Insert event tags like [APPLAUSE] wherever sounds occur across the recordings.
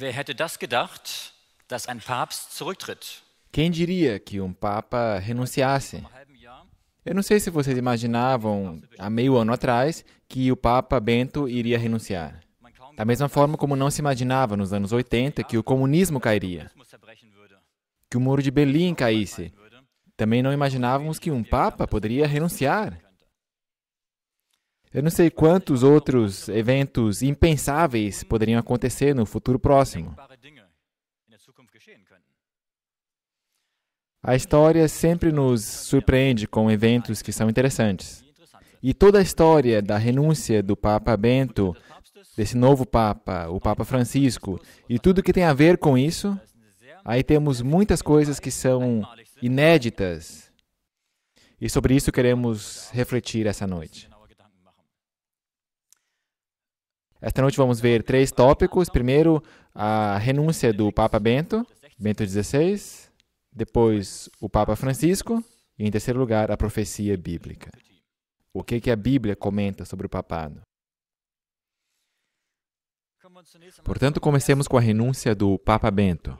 Wer hätte das gedacht, dass ein Papst zurücktritt? Quem diria que um papa renunciasse? Eu não sei se vocês imaginavam há meio ano atrás que o Papa Bento iria renunciar. Da mesma forma como não se imaginava nos anos 80 que o comunismo cairia, que o Muro de Berlim caísse. Também não imaginávamos que um Papa poderia renunciar. Eu não sei quantos outros eventos impensáveis poderiam acontecer no futuro próximo. A história sempre nos surpreende com eventos que são interessantes. E toda a história da renúncia do Papa Bento, desse novo Papa, o Papa Francisco, e tudo que tem a ver com isso, aí temos muitas coisas que são inéditas. E sobre isso queremos refletir essa noite. Esta noite vamos ver três tópicos. Primeiro, a renúncia do Papa Bento, Bento XVI. Depois, o Papa Francisco. E, em terceiro lugar, a profecia bíblica. O que, que a Bíblia comenta sobre o papado? Portanto, comecemos com a renúncia do Papa Bento.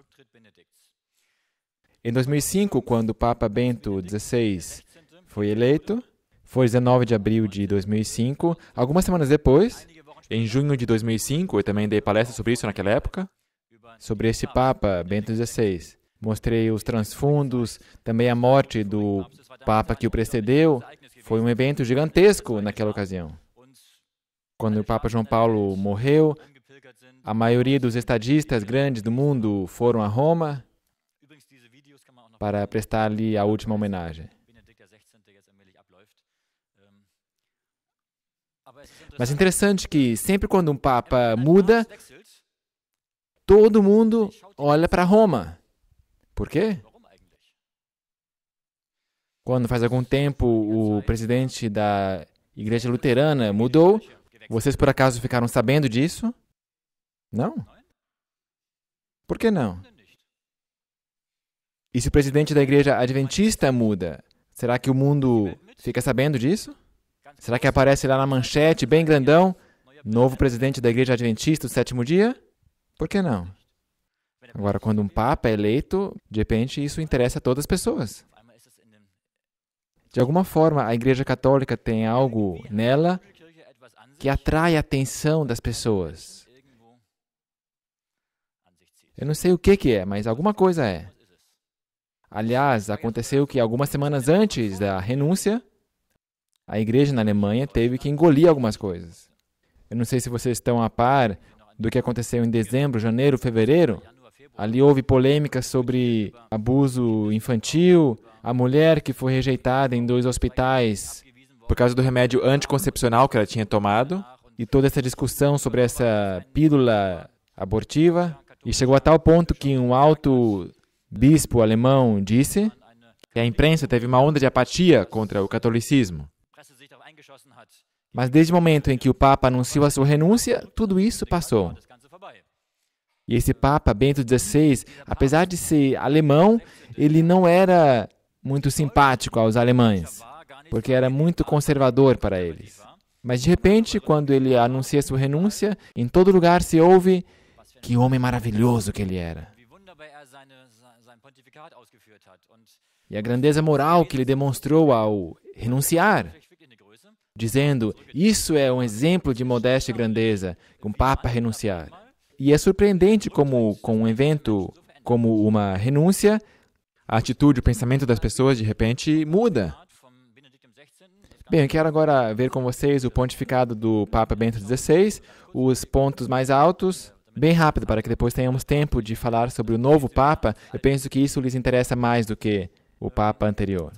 Em 2005, quando o Papa Bento XVI foi eleito, foi 19 de abril de 2005, algumas semanas depois, em junho de 2005, eu também dei palestra sobre isso naquela época, sobre esse Papa Bento XVI. Mostrei os transfundos, também a morte do Papa que o precedeu. Foi um evento gigantesco naquela ocasião. Quando o Papa João Paulo morreu, a maioria dos estadistas grandes do mundo foram a Roma para prestar-lhe a última homenagem. Mas é interessante que sempre quando um papa muda, todo mundo olha para Roma. Por quê? Quando faz algum tempo o presidente da Igreja Luterana mudou, vocês por acaso ficaram sabendo disso? Não? Por que não? E se o presidente da Igreja Adventista muda, será que o mundo fica sabendo disso? Será que aparece lá na manchete, bem grandão, novo presidente da Igreja Adventista do sétimo dia? Por que não? Agora, quando um papa é eleito, de repente isso interessa a todas as pessoas. De alguma forma, a Igreja Católica tem algo nela que atrai a atenção das pessoas. Eu não sei o que, que é, mas alguma coisa é. Aliás, aconteceu que algumas semanas antes da renúncia, a igreja na Alemanha teve que engolir algumas coisas. Eu não sei se vocês estão a par do que aconteceu em dezembro, janeiro, fevereiro. Ali houve polêmica sobre abuso infantil, a mulher que foi rejeitada em dois hospitais por causa do remédio anticoncepcional que ela tinha tomado, e toda essa discussão sobre essa pílula abortiva. E chegou a tal ponto que um alto bispo alemão disse que a imprensa teve uma onda de apatia contra o catolicismo. Mas desde o momento em que o Papa anunciou a sua renúncia, tudo isso passou. E esse Papa Bento XVI, apesar de ser alemão, ele não era muito simpático aos alemães, porque era muito conservador para eles. Mas de repente, quando ele anuncia sua renúncia, em todo lugar se ouve que homem maravilhoso que ele era. E a grandeza moral que ele demonstrou ao renunciar dizendo: Isso é um exemplo de modéstia e grandeza, um Papa renunciar. E é surpreendente como, com um evento como uma renúncia, a atitude, o pensamento das pessoas de repente muda. Bem, eu quero agora ver com vocês o pontificado do Papa Bento XVI, os pontos mais altos, bem rápido, para que depois tenhamos tempo de falar sobre o novo Papa. Eu penso que isso lhes interessa mais do que o Papa anterior.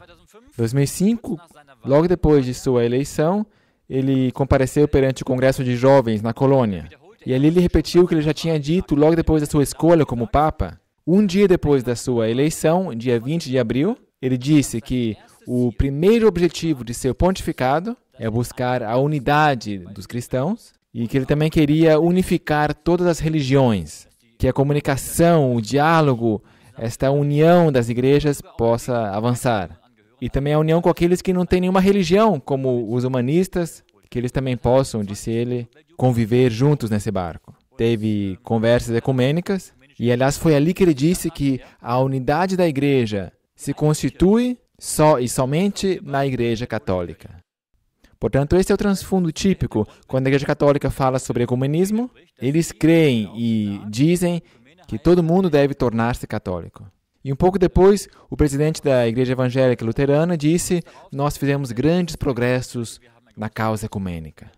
2005, Logo depois de sua eleição, ele compareceu perante o Congresso de Jovens na colônia. E ali ele repetiu o que ele já tinha dito logo depois da sua escolha como Papa. Um dia depois da sua eleição, dia 20 de abril, ele disse que o primeiro objetivo de seu pontificado é buscar a unidade dos cristãos e que ele também queria unificar todas as religiões, que a comunicação, o diálogo, esta união das igrejas possa avançar. E também a união com aqueles que não têm nenhuma religião, como os humanistas, que eles também possam, disse ele, conviver juntos nesse barco. Teve conversas ecumênicas, e aliás foi ali que ele disse que a unidade da igreja se constitui só e somente na igreja católica. Portanto, esse é o transfundo típico quando a Igreja Católica fala sobre ecumenismo. Eles creem e dizem que todo mundo deve tornar-se católico. E um pouco depois, o presidente da Igreja Evangélica Luterana disse: Nós fizemos grandes progressos na causa ecumênica.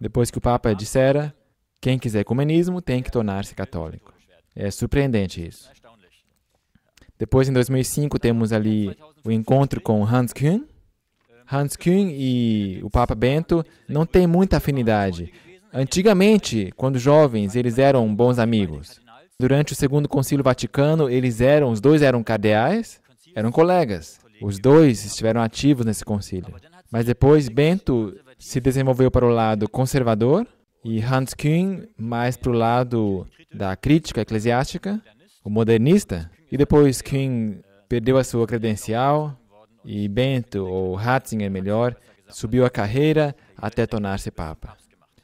Depois que o Papa dissera: Quem quiser ecumenismo tem que tornar-se católico. É surpreendente isso. Depois, em 2005, temos ali o encontro com Hans Kühn. Hans Kühn e o Papa Bento não têm muita afinidade. Antigamente, quando jovens, eles eram bons amigos. Durante o Segundo Concílio Vaticano, eles eram, os dois eram cardeais, eram colegas. Os dois estiveram ativos nesse concílio. Mas depois Bento se desenvolveu para o lado conservador e Hans Kühn mais para o lado da crítica eclesiástica, o modernista. E depois Kühn perdeu a sua credencial e Bento, ou Ratzinger melhor, subiu a carreira até tornar-se Papa.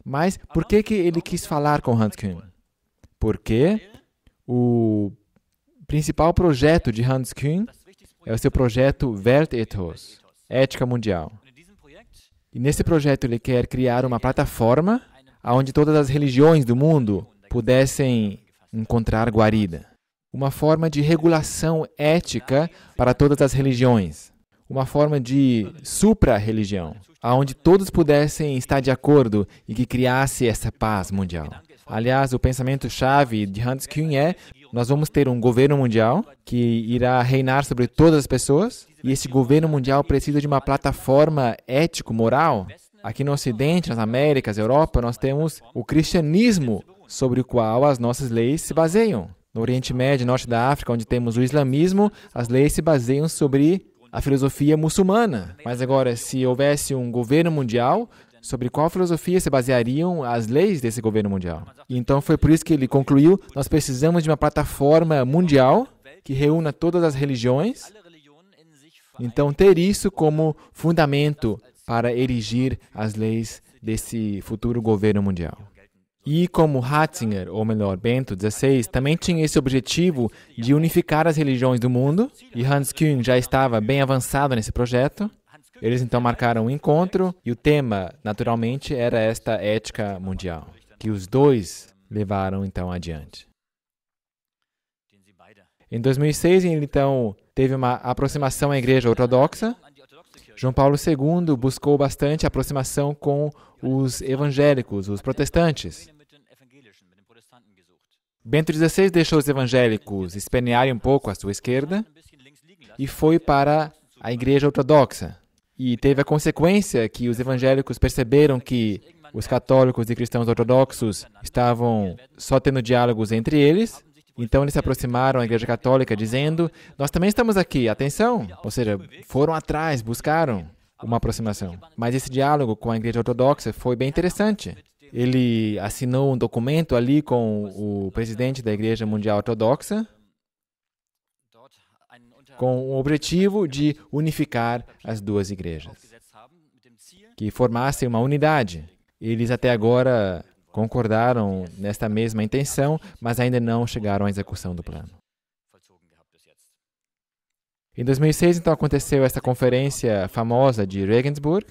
Mas por que, que ele quis falar com Hans Kühn? Porque o principal projeto de Hans Kuhn é o seu projeto Wertethos, Ética Mundial. E nesse projeto ele quer criar uma plataforma onde todas as religiões do mundo pudessem encontrar guarida. Uma forma de regulação ética para todas as religiões. Uma forma de supra-religião, onde todos pudessem estar de acordo e que criasse essa paz mundial. Aliás, o pensamento-chave de Hans Kuhn é: nós vamos ter um governo mundial que irá reinar sobre todas as pessoas, e esse governo mundial precisa de uma plataforma ético-moral. Aqui no Ocidente, nas Américas, Europa, nós temos o cristianismo sobre o qual as nossas leis se baseiam. No Oriente Médio, Norte da África, onde temos o islamismo, as leis se baseiam sobre a filosofia muçulmana. Mas agora, se houvesse um governo mundial, sobre qual filosofia se baseariam as leis desse governo mundial. E então foi por isso que ele concluiu: nós precisamos de uma plataforma mundial que reúna todas as religiões. Então, ter isso como fundamento para erigir as leis desse futuro governo mundial. E como Ratzinger, ou melhor, Bento XVI, também tinha esse objetivo de unificar as religiões do mundo, e Hans Küng já estava bem avançado nesse projeto, eles então marcaram um encontro e o tema, naturalmente, era esta ética mundial, que os dois levaram então adiante. Em 2006, ele então teve uma aproximação à Igreja Ortodoxa. João Paulo II buscou bastante aproximação com os evangélicos, os protestantes. Bento XVI deixou os evangélicos espernearem um pouco à sua esquerda e foi para a Igreja Ortodoxa. E teve a consequência que os evangélicos perceberam que os católicos e cristãos ortodoxos estavam só tendo diálogos entre eles. Então eles se aproximaram à Igreja Católica dizendo: Nós também estamos aqui, atenção! Ou seja, foram atrás, buscaram uma aproximação. Mas esse diálogo com a Igreja Ortodoxa foi bem interessante. Ele assinou um documento ali com o presidente da Igreja Mundial Ortodoxa, com o objetivo de unificar as duas igrejas, que formassem uma unidade. Eles até agora concordaram nesta mesma intenção, mas ainda não chegaram à execução do plano. Em 2006, então, aconteceu essa conferência famosa de Regensburg.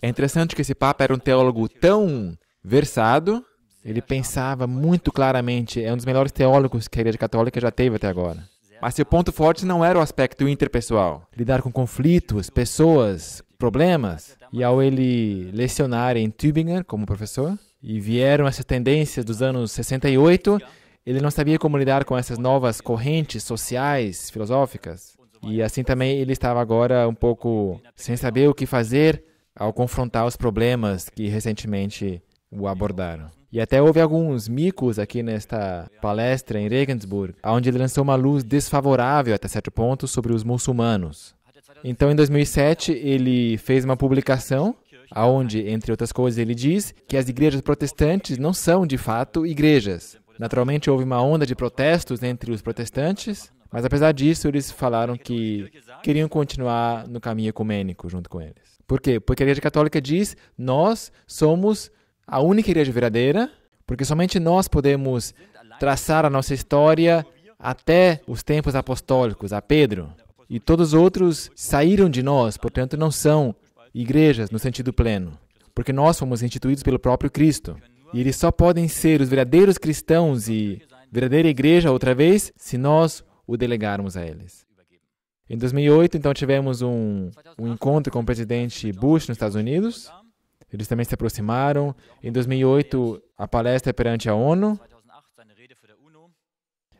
É interessante que esse Papa era um teólogo tão versado, ele pensava muito claramente, é um dos melhores teólogos que a Igreja Católica já teve até agora. Mas seu ponto forte não era o aspecto interpessoal. Lidar com conflitos, pessoas, problemas. E ao ele lecionar em Tübingen como professor, e vieram essas tendências dos anos 68, ele não sabia como lidar com essas novas correntes sociais, filosóficas. E assim também ele estava agora um pouco sem saber o que fazer ao confrontar os problemas que recentemente o abordaram. E até houve alguns micos aqui nesta palestra em Regensburg, onde ele lançou uma luz desfavorável até certo ponto sobre os muçulmanos. Então, em 2007, ele fez uma publicação aonde, entre outras coisas, ele diz que as igrejas protestantes não são de fato igrejas. Naturalmente houve uma onda de protestos entre os protestantes, mas apesar disso eles falaram que queriam continuar no caminho ecumênico junto com eles. Por quê? Porque a Igreja Católica diz: "Nós somos a única igreja verdadeira, porque somente nós podemos traçar a nossa história até os tempos apostólicos, a Pedro. E todos os outros saíram de nós, portanto, não são igrejas no sentido pleno, porque nós fomos instituídos pelo próprio Cristo. E eles só podem ser os verdadeiros cristãos e verdadeira igreja outra vez se nós o delegarmos a eles. Em 2008, então, tivemos um, um encontro com o presidente Bush nos Estados Unidos eles também se aproximaram. Em 2008, a palestra perante a ONU.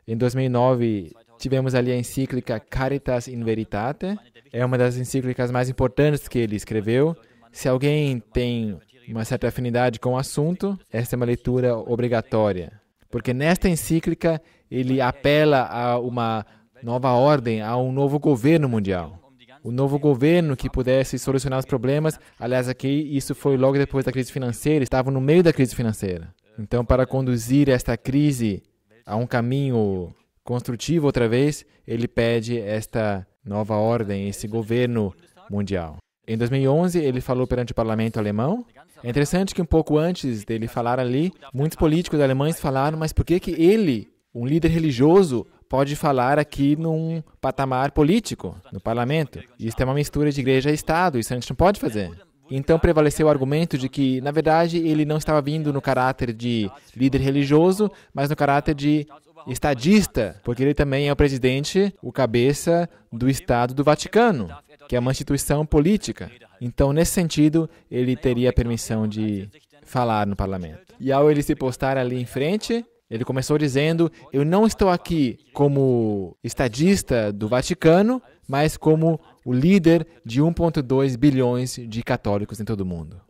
Em 2009, tivemos ali a encíclica Caritas in Veritate. É uma das encíclicas mais importantes que ele escreveu. Se alguém tem uma certa afinidade com o assunto, essa é uma leitura obrigatória. Porque nesta encíclica, ele apela a uma nova ordem, a um novo governo mundial o novo governo que pudesse solucionar os problemas. Aliás, aqui isso foi logo depois da crise financeira, estavam no meio da crise financeira. Então, para conduzir esta crise a um caminho construtivo outra vez, ele pede esta nova ordem, esse governo mundial. Em 2011, ele falou perante o parlamento alemão. É interessante que um pouco antes dele falar ali, muitos políticos alemães falaram, mas por que que ele, um líder religioso, pode falar aqui num patamar político, no parlamento. Isso é uma mistura de igreja e Estado, isso a gente não pode fazer. Então prevaleceu o argumento de que, na verdade, ele não estava vindo no caráter de líder religioso, mas no caráter de estadista, porque ele também é o presidente, o cabeça do Estado do Vaticano, que é uma instituição política. Então, nesse sentido, ele teria a permissão de falar no parlamento. E ao ele se postar ali em frente, ele começou dizendo: Eu não estou aqui como estadista do Vaticano, mas como o líder de 1,2 bilhões de católicos em todo o mundo.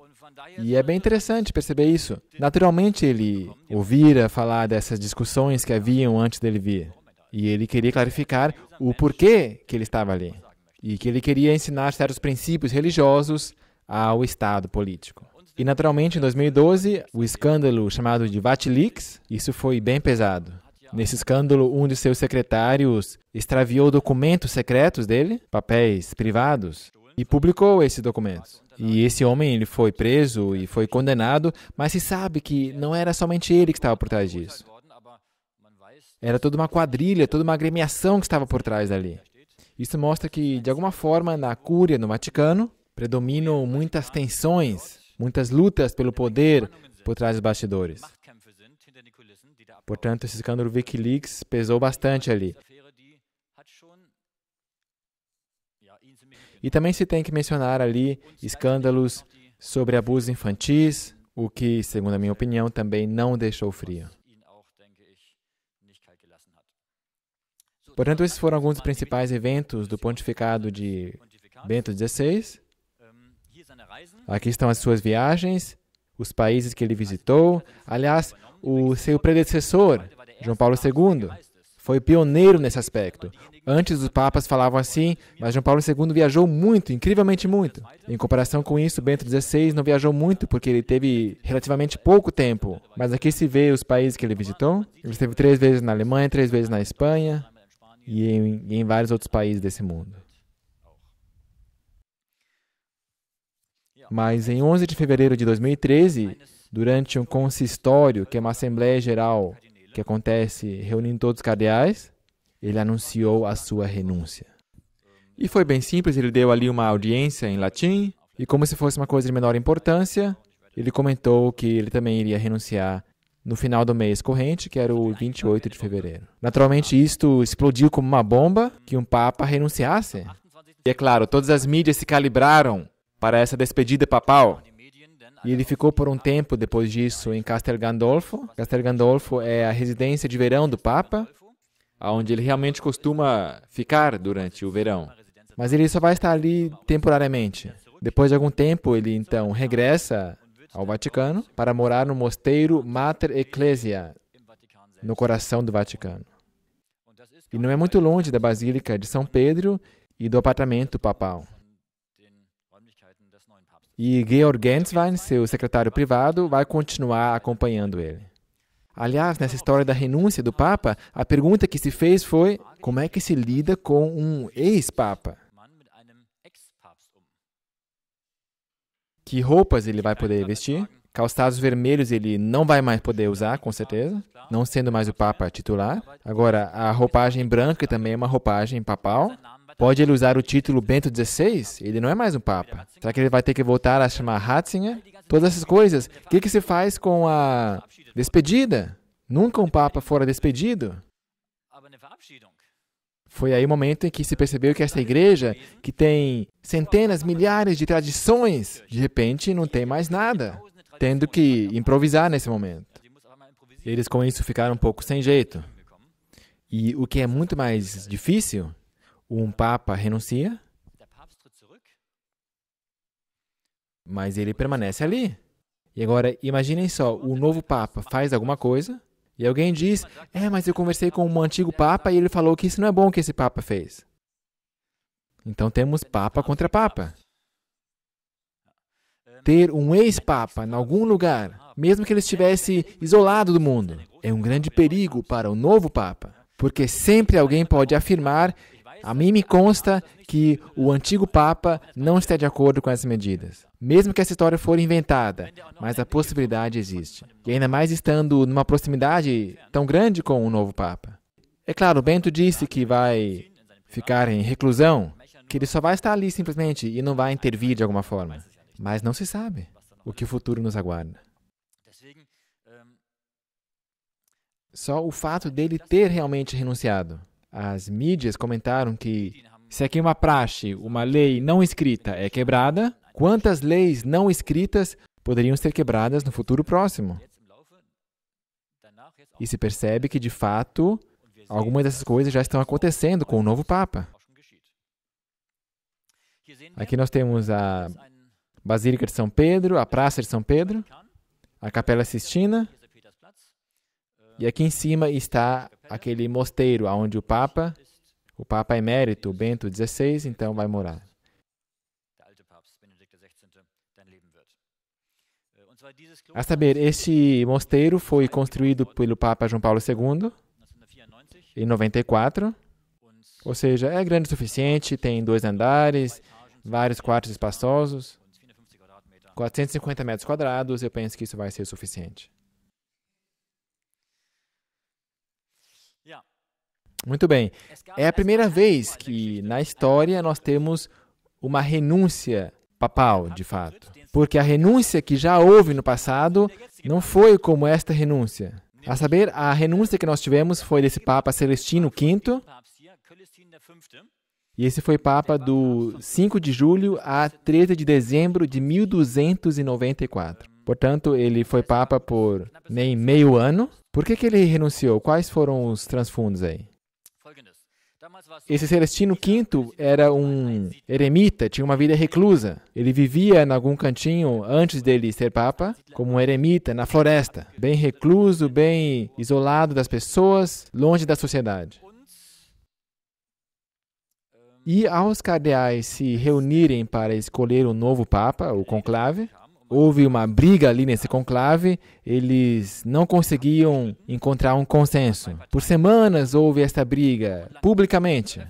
E é bem interessante perceber isso. Naturalmente, ele ouvira falar dessas discussões que haviam antes dele vir. E ele queria clarificar o porquê que ele estava ali. E que ele queria ensinar certos princípios religiosos ao Estado político. E naturalmente, em 2012, o escândalo chamado de Vatileaks, isso foi bem pesado. Nesse escândalo, um de seus secretários extraviou documentos secretos dele, papéis privados, e publicou esses documentos. E esse homem ele foi preso e foi condenado, mas se sabe que não era somente ele que estava por trás disso. Era toda uma quadrilha, toda uma agremiação que estava por trás dali. Isso mostra que, de alguma forma, na Cúria, no Vaticano, predominam muitas tensões muitas lutas pelo poder por trás dos bastidores. Portanto, esse escândalo Wikileaks pesou bastante ali. E também se tem que mencionar ali escândalos sobre abusos infantis, o que, segundo a minha opinião, também não deixou frio. Portanto, esses foram alguns dos principais eventos do pontificado de Bento XVI. Aqui estão as suas viagens, os países que ele visitou. Aliás, o seu predecessor, João Paulo II, foi pioneiro nesse aspecto. Antes os papas falavam assim, mas João Paulo II viajou muito, incrivelmente muito. Em comparação com isso, Bento XVI não viajou muito porque ele teve relativamente pouco tempo. Mas aqui se vê os países que ele visitou. Ele esteve três vezes na Alemanha, três vezes na Espanha e em, e em vários outros países desse mundo. Mas em 11 de fevereiro de 2013, durante um consistório, que é uma assembleia geral que acontece reunindo todos os cardeais, ele anunciou a sua renúncia. E foi bem simples, ele deu ali uma audiência em latim, e como se fosse uma coisa de menor importância, ele comentou que ele também iria renunciar no final do mês corrente, que era o 28 de fevereiro. Naturalmente, isto explodiu como uma bomba que um papa renunciasse. E é claro, todas as mídias se calibraram para essa despedida papal. E ele ficou por um tempo depois disso em Castel Gandolfo. Castel Gandolfo é a residência de verão do Papa, onde ele realmente costuma ficar durante o verão. Mas ele só vai estar ali temporariamente. Depois de algum tempo, ele então regressa ao Vaticano para morar no mosteiro Mater Ecclesia, no coração do Vaticano. E não é muito longe da Basílica de São Pedro e do apartamento papal. E Georg Genswein, seu secretário privado, vai continuar acompanhando ele. Aliás, nessa história da renúncia do Papa, a pergunta que se fez foi: como é que se lida com um ex-Papa? Que roupas ele vai poder vestir? Calçados vermelhos ele não vai mais poder usar, com certeza, não sendo mais o Papa titular. Agora, a roupagem branca também é uma roupagem papal. Pode ele usar o título Bento XVI? Ele não é mais um Papa. Será que ele vai ter que voltar a chamar Ratzinger? Todas essas coisas. O que, que se faz com a despedida? Nunca um Papa fora despedido. Foi aí o momento em que se percebeu que essa igreja, que tem centenas, milhares de tradições, de repente não tem mais nada, tendo que improvisar nesse momento. Eles com isso ficaram um pouco sem jeito. E o que é muito mais difícil um Papa renuncia, mas ele permanece ali. E agora, imaginem só: o novo Papa faz alguma coisa e alguém diz, é, mas eu conversei com um antigo Papa e ele falou que isso não é bom que esse Papa fez. Então temos Papa contra Papa. Ter um ex-Papa em algum lugar, mesmo que ele estivesse isolado do mundo, é um grande perigo para o novo Papa, porque sempre alguém pode afirmar a mim me consta que o antigo Papa não está de acordo com essas medidas. Mesmo que essa história for inventada, mas a possibilidade existe. E ainda mais estando numa proximidade tão grande com o novo Papa. É claro, Bento disse que vai ficar em reclusão, que ele só vai estar ali simplesmente e não vai intervir de alguma forma. Mas não se sabe o que o futuro nos aguarda. Só o fato dele ter realmente renunciado as mídias comentaram que se aqui uma praxe, uma lei não escrita é quebrada, quantas leis não escritas poderiam ser quebradas no futuro próximo? E se percebe que, de fato, algumas dessas coisas já estão acontecendo com o novo Papa. Aqui nós temos a Basílica de São Pedro, a Praça de São Pedro, a Capela Sistina, e aqui em cima está aquele mosteiro onde o Papa, o Papa emérito Bento XVI, então vai morar. A saber, este mosteiro foi construído pelo Papa João Paulo II em 94, ou seja, é grande o suficiente, tem dois andares, vários quartos espaçosos, 450 metros quadrados, eu penso que isso vai ser suficiente. Muito bem. É a primeira vez que na história nós temos uma renúncia papal, de fato. Porque a renúncia que já houve no passado não foi como esta renúncia. A saber, a renúncia que nós tivemos foi desse Papa Celestino V, e esse foi Papa do 5 de julho a 13 de dezembro de 1294. Portanto, ele foi Papa por nem meio ano. Por que, que ele renunciou? Quais foram os transfundos aí? Esse Celestino V era um eremita, tinha uma vida reclusa. Ele vivia em algum cantinho antes dele ser papa, como um eremita na floresta, bem recluso, bem isolado das pessoas, longe da sociedade. E aos cardeais se reunirem para escolher um novo papa, o conclave, houve uma briga ali nesse conclave, eles não conseguiam encontrar um consenso. Por semanas houve esta briga, publicamente.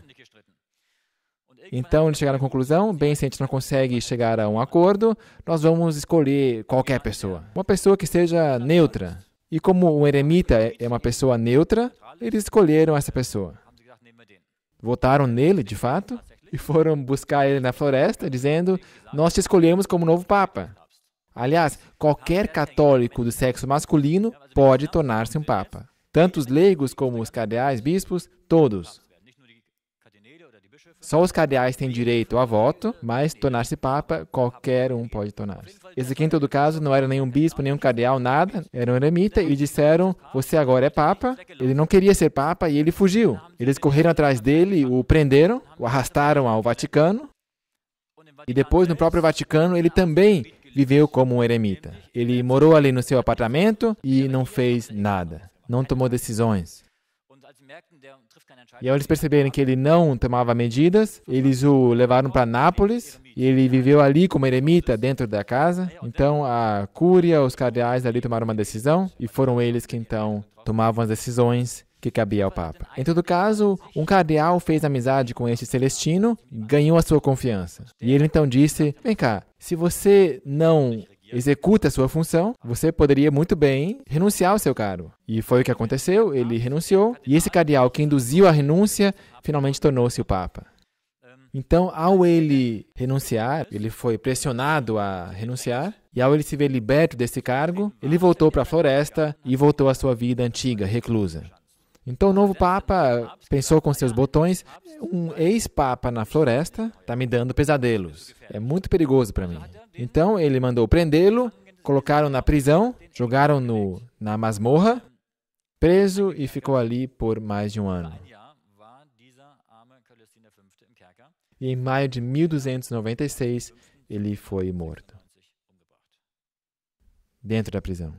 Então eles chegaram à conclusão: bem, se a gente não consegue chegar a um acordo, nós vamos escolher qualquer pessoa. Uma pessoa que seja neutra. E como o um eremita é uma pessoa neutra, eles escolheram essa pessoa. Votaram nele, de fato, e foram buscar ele na floresta, dizendo: Nós te escolhemos como novo Papa. Aliás, qualquer católico do sexo masculino pode tornar-se um papa. Tanto os leigos como os cardeais, bispos, todos. Só os cardeais têm direito a voto, mas tornar-se papa, qualquer um pode tornar-se. Esse aqui, em todo caso, não era nenhum bispo, nenhum cardeal, nada, era um eremita, e disseram: Você agora é papa. Ele não queria ser papa e ele fugiu. Eles correram atrás dele, o prenderam, o arrastaram ao Vaticano, e depois, no próprio Vaticano, ele também viveu como um eremita. Ele morou ali no seu apartamento e não fez nada, não tomou decisões. E ao eles perceberem que ele não tomava medidas, eles o levaram para Nápoles e ele viveu ali como eremita dentro da casa. Então a cúria, os cardeais ali tomaram uma decisão e foram eles que então tomavam as decisões que cabia ao é Papa. Em todo caso, um cardeal fez amizade com este Celestino, ganhou a sua confiança. E ele então disse: Vem cá, se você não executa a sua função, você poderia muito bem renunciar ao seu cargo. E foi o que aconteceu, ele renunciou, e esse cardeal que induziu a renúncia finalmente tornou-se o Papa. Então, ao ele renunciar, ele foi pressionado a renunciar, e ao ele se ver liberto desse cargo, ele voltou para a floresta e voltou à sua vida antiga, reclusa. Então o novo Papa pensou com seus botões: um ex-Papa na floresta está me dando pesadelos. É muito perigoso para mim. Então ele mandou prendê-lo, colocaram na prisão, jogaram no na masmorra, preso e ficou ali por mais de um ano. E em maio de 1296 ele foi morto dentro da prisão.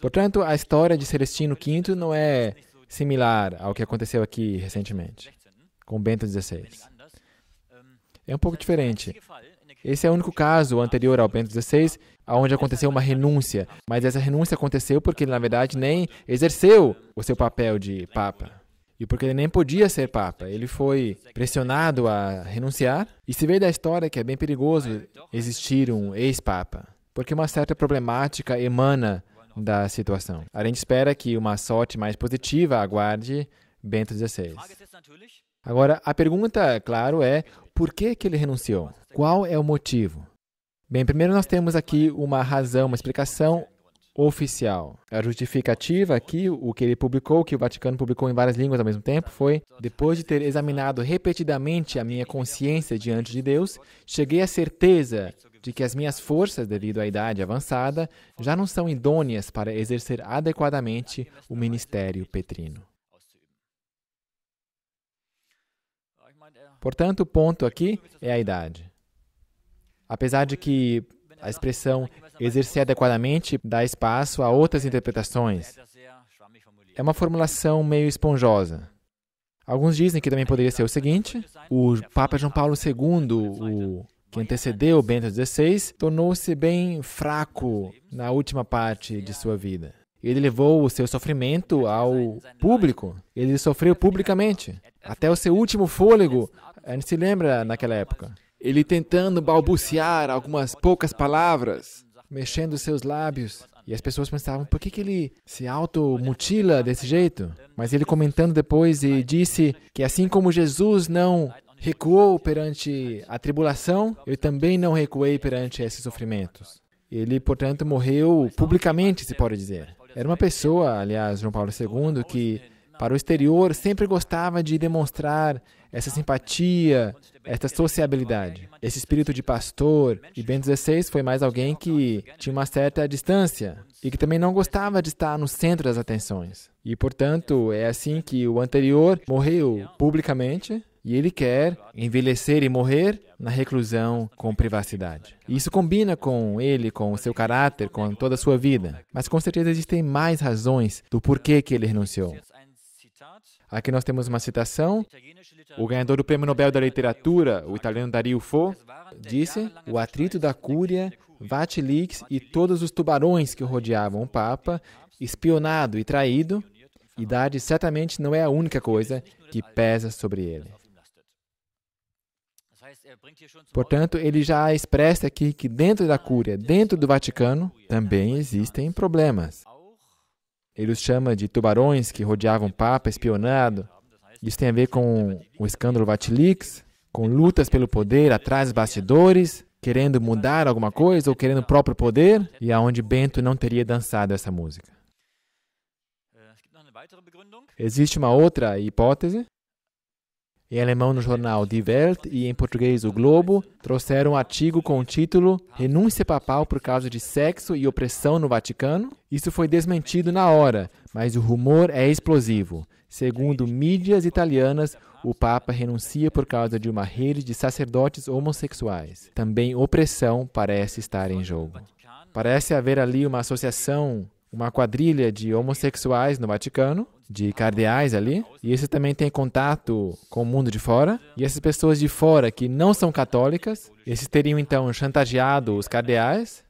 Portanto, a história de Celestino V não é similar ao que aconteceu aqui recentemente, com Bento XVI. É um pouco diferente. Esse é o único caso anterior ao Bento XVI onde aconteceu uma renúncia, mas essa renúncia aconteceu porque ele, na verdade, nem exerceu o seu papel de Papa. E porque ele nem podia ser Papa. Ele foi pressionado a renunciar. E se vê da história que é bem perigoso existir um ex-Papa, porque uma certa problemática emana da situação. A gente espera que uma sorte mais positiva aguarde Bento XVI. Agora, a pergunta, claro, é por que, que ele renunciou? Qual é o motivo? Bem, primeiro nós temos aqui uma razão, uma explicação oficial. A justificativa aqui, o que ele publicou, que o Vaticano publicou em várias línguas ao mesmo tempo, foi: depois de ter examinado repetidamente a minha consciência diante de Deus, cheguei à certeza de que as minhas forças, devido à idade avançada, já não são idôneas para exercer adequadamente o ministério petrino. Portanto, o ponto aqui é a idade. Apesar de que a expressão exercer adequadamente dá espaço a outras interpretações, é uma formulação meio esponjosa. Alguns dizem que também poderia ser o seguinte: o Papa João Paulo II, o que antecedeu Bento XVI, tornou-se bem fraco na última parte de sua vida. Ele levou o seu sofrimento ao público. Ele sofreu publicamente, até o seu último fôlego. A gente se lembra naquela época. Ele tentando balbuciar algumas poucas palavras, mexendo seus lábios. E as pessoas pensavam, por que, que ele se automutila desse jeito? Mas ele comentando depois e disse que assim como Jesus não recuou perante a tribulação, eu também não recuei perante esses sofrimentos. Ele, portanto, morreu publicamente, se pode dizer. Era uma pessoa, aliás, João Paulo II, que para o exterior sempre gostava de demonstrar essa simpatia, essa sociabilidade, esse espírito de pastor. E Bento XVI foi mais alguém que tinha uma certa distância e que também não gostava de estar no centro das atenções. E, portanto, é assim que o anterior morreu publicamente e ele quer envelhecer e morrer na reclusão com privacidade. isso combina com ele, com o seu caráter, com toda a sua vida. Mas com certeza existem mais razões do porquê que ele renunciou. Aqui nós temos uma citação. O ganhador do Prêmio Nobel da Literatura, o italiano Dario Fo, disse: "O atrito da cúria, Vatilix e todos os tubarões que rodeavam o Papa, espionado e traído, idade certamente não é a única coisa que pesa sobre ele." É, Portanto, ele já expressa aqui que dentro da Cúria, dentro do Vaticano, também existem problemas. Ele os chama de tubarões que rodeavam o Papa espionado. Isso tem a ver com o escândalo Vatilix, com lutas pelo poder atrás dos bastidores, querendo mudar alguma coisa ou querendo o próprio poder, e aonde Bento não teria dançado essa música. Äh, Existe uma outra hipótese em alemão no jornal Die Welt e em português O Globo, trouxeram um artigo com o título Renúncia Papal por causa de sexo e opressão no Vaticano. Isso foi desmentido na hora, mas o rumor é explosivo. Segundo mídias italianas, o Papa renuncia por causa de uma rede de sacerdotes homossexuais. Também opressão parece estar em jogo. Parece haver ali uma associação uma quadrilha de homossexuais no Vaticano, de cardeais ali, e esse também tem contato com o mundo de fora, e essas pessoas de fora que não são católicas, esses teriam então chantageado os cardeais,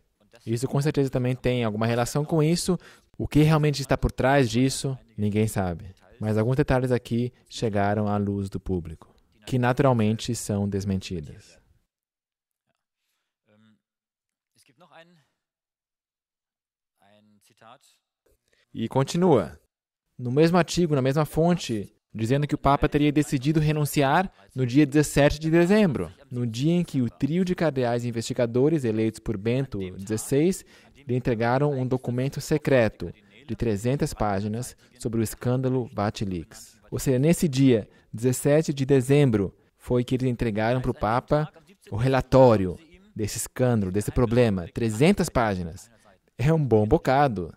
isso com certeza também tem alguma relação com isso, o que realmente está por trás disso, ninguém sabe. Mas alguns detalhes aqui chegaram à luz do público, que naturalmente são desmentidas. E continua. No mesmo artigo, na mesma fonte, dizendo que o Papa teria decidido renunciar no dia 17 de dezembro, no dia em que o trio de cardeais investigadores eleitos por Bento XVI lhe entregaram um documento secreto de 300 páginas sobre o escândalo Vatilix. Ou seja, nesse dia, 17 de dezembro, foi que eles entregaram para o Papa o relatório desse escândalo, desse problema, 300 páginas é um bom bocado.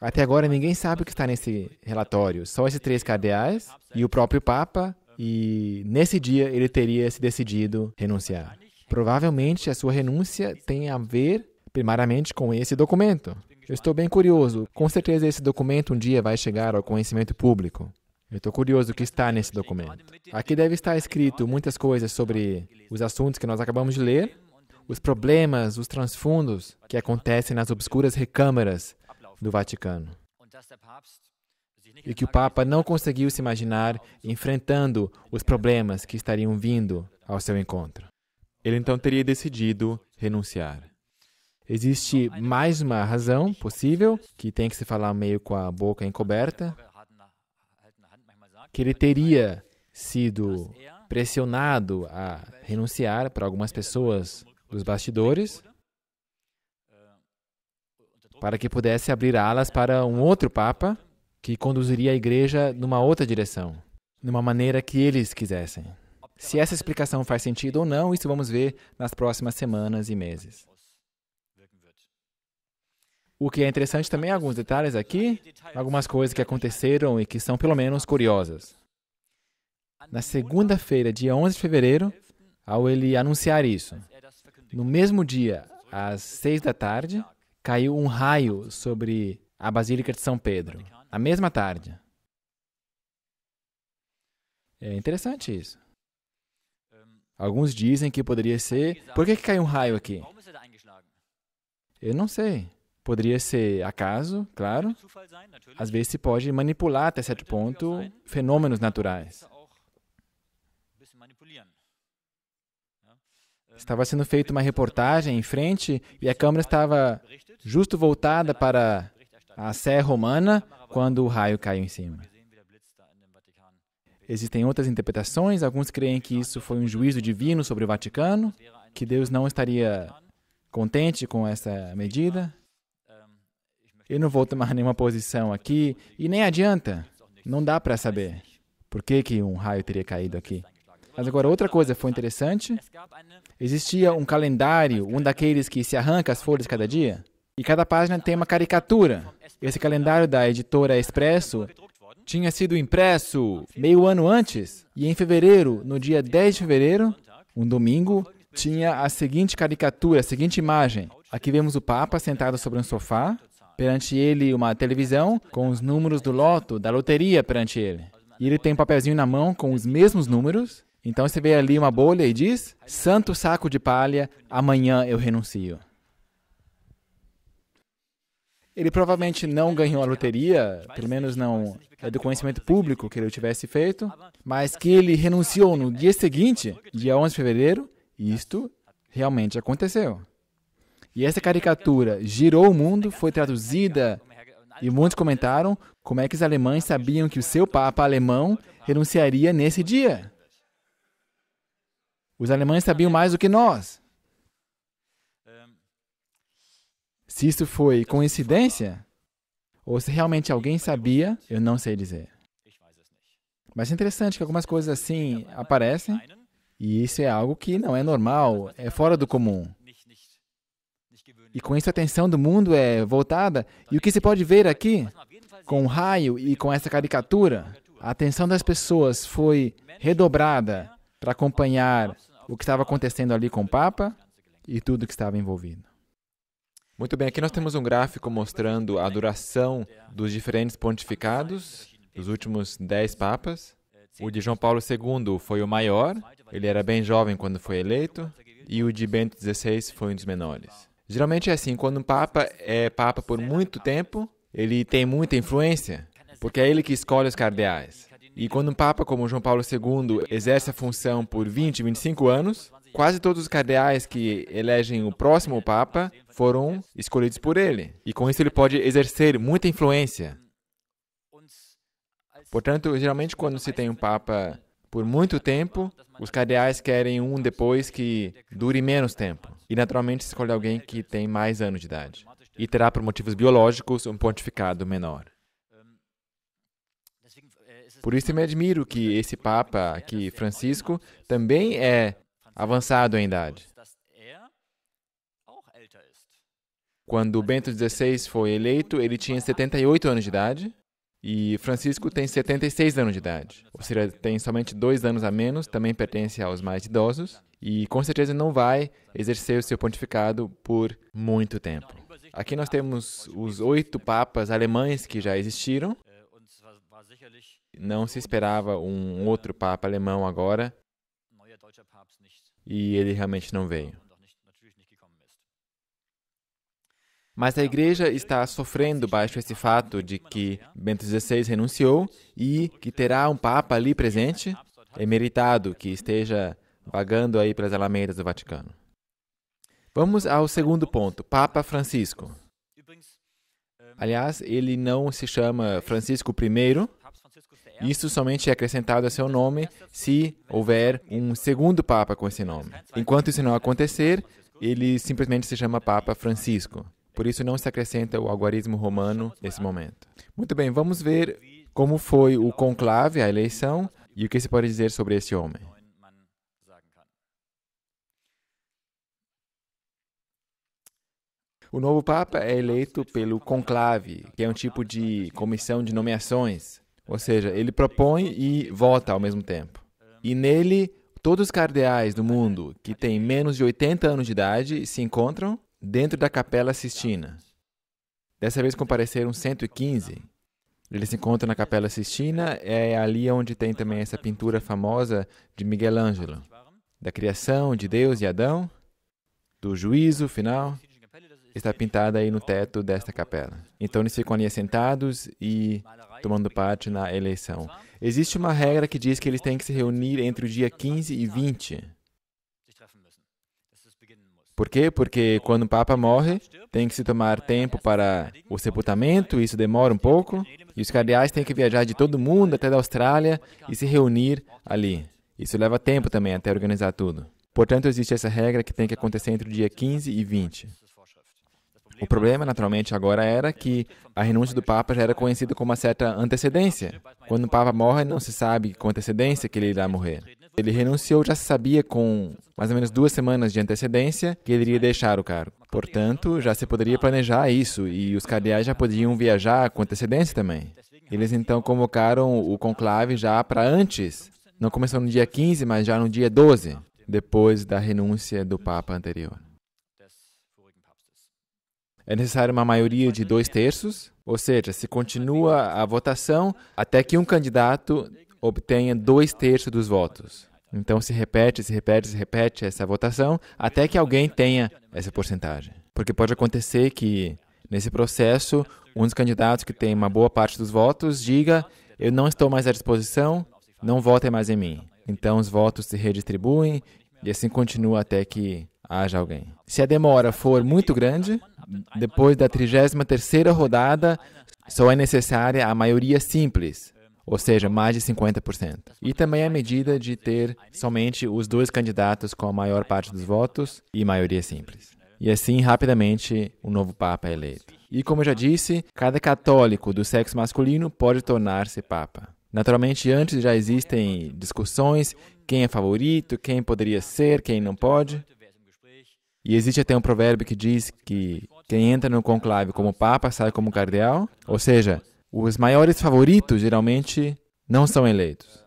Até agora ninguém sabe o que está nesse relatório, só esses três cardeais e o próprio Papa, e nesse dia ele teria se decidido renunciar. Provavelmente a sua renúncia tem a ver primariamente com esse documento. Eu estou bem curioso, com certeza esse documento um dia vai chegar ao conhecimento público. Eu estou curioso o que está nesse documento. Aqui deve estar escrito muitas coisas sobre os assuntos que nós acabamos de ler, os problemas, os transfundos que acontecem nas obscuras recâmaras do Vaticano. E que o Papa não conseguiu se imaginar enfrentando os problemas que estariam vindo ao seu encontro. Ele então teria decidido renunciar. Existe mais uma razão possível, que tem que se falar meio com a boca encoberta, que ele teria sido pressionado a renunciar para algumas pessoas dos bastidores para que pudesse abrir alas para um outro Papa que conduziria a igreja numa outra direção, numa maneira que eles quisessem. Se essa explicação faz sentido ou não, isso vamos ver nas próximas semanas e meses. O que é interessante também, alguns detalhes aqui, algumas coisas que aconteceram e que são pelo menos curiosas. Na segunda-feira, dia 11 de fevereiro, ao ele anunciar isso, no mesmo dia, às seis da tarde, caiu um raio sobre a Basílica de São Pedro. A mesma tarde. É interessante isso. Alguns dizem que poderia ser. Por que, que caiu um raio aqui? Eu não sei. Poderia ser acaso, claro. Às vezes se pode manipular até certo ponto fenômenos naturais. Estava sendo feita uma reportagem em frente e a câmera estava justo voltada para a Sé Romana quando o raio caiu em cima. Existem outras interpretações, alguns creem que isso foi um juízo divino sobre o Vaticano, que Deus não estaria contente com essa medida. Eu não vou tomar [LAUGHS] nenhuma posição aqui e nem adianta, não dá para saber por que, que um raio teria caído aqui. Mas agora, outra coisa foi interessante: existia um calendário, um daqueles que se arranca as folhas cada dia, e cada página tem uma caricatura. Esse calendário da editora Expresso tinha sido impresso meio ano antes, e em fevereiro, no dia 10 de fevereiro, um domingo, tinha a seguinte caricatura, a seguinte imagem. Aqui vemos o Papa sentado sobre um sofá, perante ele uma televisão com os números do loto, da loteria perante ele. E ele tem um papelzinho na mão com os mesmos números, então você vê ali uma bolha e diz: Santo saco de palha, amanhã eu renuncio. Ele provavelmente não ganhou a loteria, pelo menos não é do conhecimento público que ele tivesse feito, mas que ele renunciou no dia seguinte, dia 11 de fevereiro, isto realmente aconteceu. E essa caricatura girou o mundo, foi traduzida e muitos comentaram como é que os alemães sabiam que o seu papa alemão renunciaria nesse dia. Os alemães sabiam mais do que nós. Se isso foi coincidência, ou se realmente alguém sabia, eu não sei dizer. Mas é interessante que algumas coisas assim aparecem, e isso é algo que não é normal, é fora do comum. E com isso a atenção do mundo é voltada, e o que se pode ver aqui, com o raio e com essa caricatura, a atenção das pessoas foi redobrada para acompanhar o que estava acontecendo ali com o Papa e tudo que estava envolvido. Muito bem, aqui nós temos um gráfico mostrando a duração dos diferentes pontificados dos últimos dez papas. O de João Paulo II foi o maior, ele era bem jovem quando foi eleito, e o de Bento XVI foi um dos menores. Geralmente é assim, quando um papa é papa por muito tempo, ele tem muita influência, porque é ele que escolhe os cardeais. E quando um papa como João Paulo II exerce a função por 20, 25 anos, quase todos os cardeais que elegem o próximo papa foram escolhidos por ele. E com isso ele pode exercer muita influência. Portanto, geralmente quando se tem um papa por muito tempo, os cardeais querem um depois que dure menos tempo. E naturalmente se escolhe alguém que tem mais anos de idade. E terá, por motivos biológicos, um pontificado menor. Por isso me admiro que esse Papa, que Francisco, também é avançado em idade. Quando Bento XVI foi eleito, ele tinha 78 anos de idade e Francisco tem 76 anos de idade. Ou seja, tem somente dois anos a menos, também pertence aos mais idosos e com certeza não vai exercer o seu pontificado por muito tempo. Aqui nós temos os oito papas alemães que já existiram. Não se esperava um outro Papa alemão agora e ele realmente não veio. Mas a Igreja está sofrendo baixo esse fato de que Bento XVI renunciou e que terá um Papa ali presente, emeritado, que esteja vagando aí pelas alamedas do Vaticano. Vamos ao segundo ponto, Papa Francisco. Ähm, Aliás, ele não se chama er Francisco I, isso somente é acrescentado a seu nome se houver um segundo Papa com esse nome. Enquanto isso não acontecer, ele simplesmente se chama Papa Francisco. Por isso não se acrescenta o algarismo romano nesse momento. Muito bem, vamos ver como foi o conclave, a eleição, e o que se pode dizer sobre esse homem. O novo Papa é eleito pelo conclave, que é um tipo de comissão de nomeações. Ou seja, ele propõe e vota ao mesmo tempo. E nele, todos os cardeais do mundo que têm menos de 80 anos de idade se encontram dentro da Capela Sistina. Dessa vez compareceram 115. Eles se encontram na Capela Sistina, é ali onde tem também essa pintura famosa de Miguel Ângelo, da criação de Deus e Adão, do juízo final está pintada aí no teto desta capela. Então eles ficam ali sentados e tomando parte na eleição. Existe uma regra que diz que eles têm que se reunir entre o dia 15 e 20. Por quê? Porque quando o Papa morre, tem que se tomar tempo para o sepultamento, isso demora um pouco, e os cardeais têm que viajar de todo mundo até da Austrália e se reunir ali. Isso leva tempo também até organizar tudo. Portanto, existe essa regra que tem que acontecer entre o dia 15 e 20. O problema, naturalmente, agora era que a renúncia do Papa já era conhecida com uma certa antecedência. Quando o Papa morre, não se sabe com antecedência que ele irá morrer. Ele renunciou, já se sabia com mais ou menos duas semanas de antecedência que ele iria deixar o cargo. Portanto, já se poderia planejar isso e os cardeais já podiam viajar com antecedência também. Eles então convocaram o conclave já para antes. Não começou no dia 15, mas já no dia 12, depois da renúncia do Papa anterior. É necessário uma maioria de dois terços, ou seja, se continua a votação até que um candidato obtenha dois terços dos votos. Então se repete, se repete, se repete essa votação até que alguém tenha essa porcentagem. Porque pode acontecer que, nesse processo, um dos candidatos que tem uma boa parte dos votos diga: Eu não estou mais à disposição, não votem mais em mim. Então os votos se redistribuem e assim continua até que haja alguém. Se a demora for muito grande, depois da 33ª rodada, só é necessária a maioria simples, ou seja, mais de 50%. E também a medida de ter somente os dois candidatos com a maior parte dos votos e maioria simples. E assim, rapidamente, o um novo Papa é eleito. E como eu já disse, cada católico do sexo masculino pode tornar-se Papa. Naturalmente, antes já existem discussões: quem é favorito, quem poderia ser, quem não pode. E existe até um provérbio que diz que quem entra no conclave como papa sai como cardeal, ou seja, os maiores favoritos geralmente não são eleitos.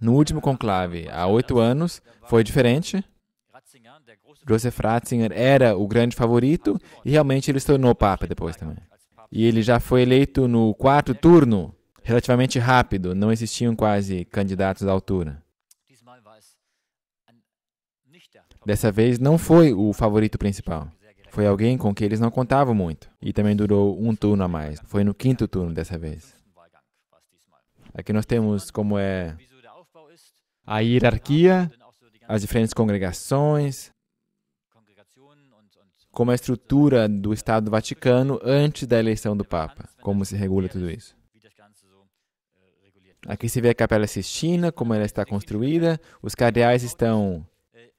No último conclave, há oito anos, foi diferente. Joseph Ratzinger era o grande favorito e realmente ele se tornou papa depois também. E ele já foi eleito no quarto turno, relativamente rápido, não existiam quase candidatos à altura. Dessa vez não foi o favorito principal. Foi alguém com quem eles não contavam muito. E também durou um turno a mais. Foi no quinto turno dessa vez. Aqui nós temos como é a hierarquia, as diferentes congregações, como é a estrutura do Estado do Vaticano antes da eleição do Papa, como se regula tudo isso. Aqui se vê a Capela Sistina, como ela está construída. Os cardeais estão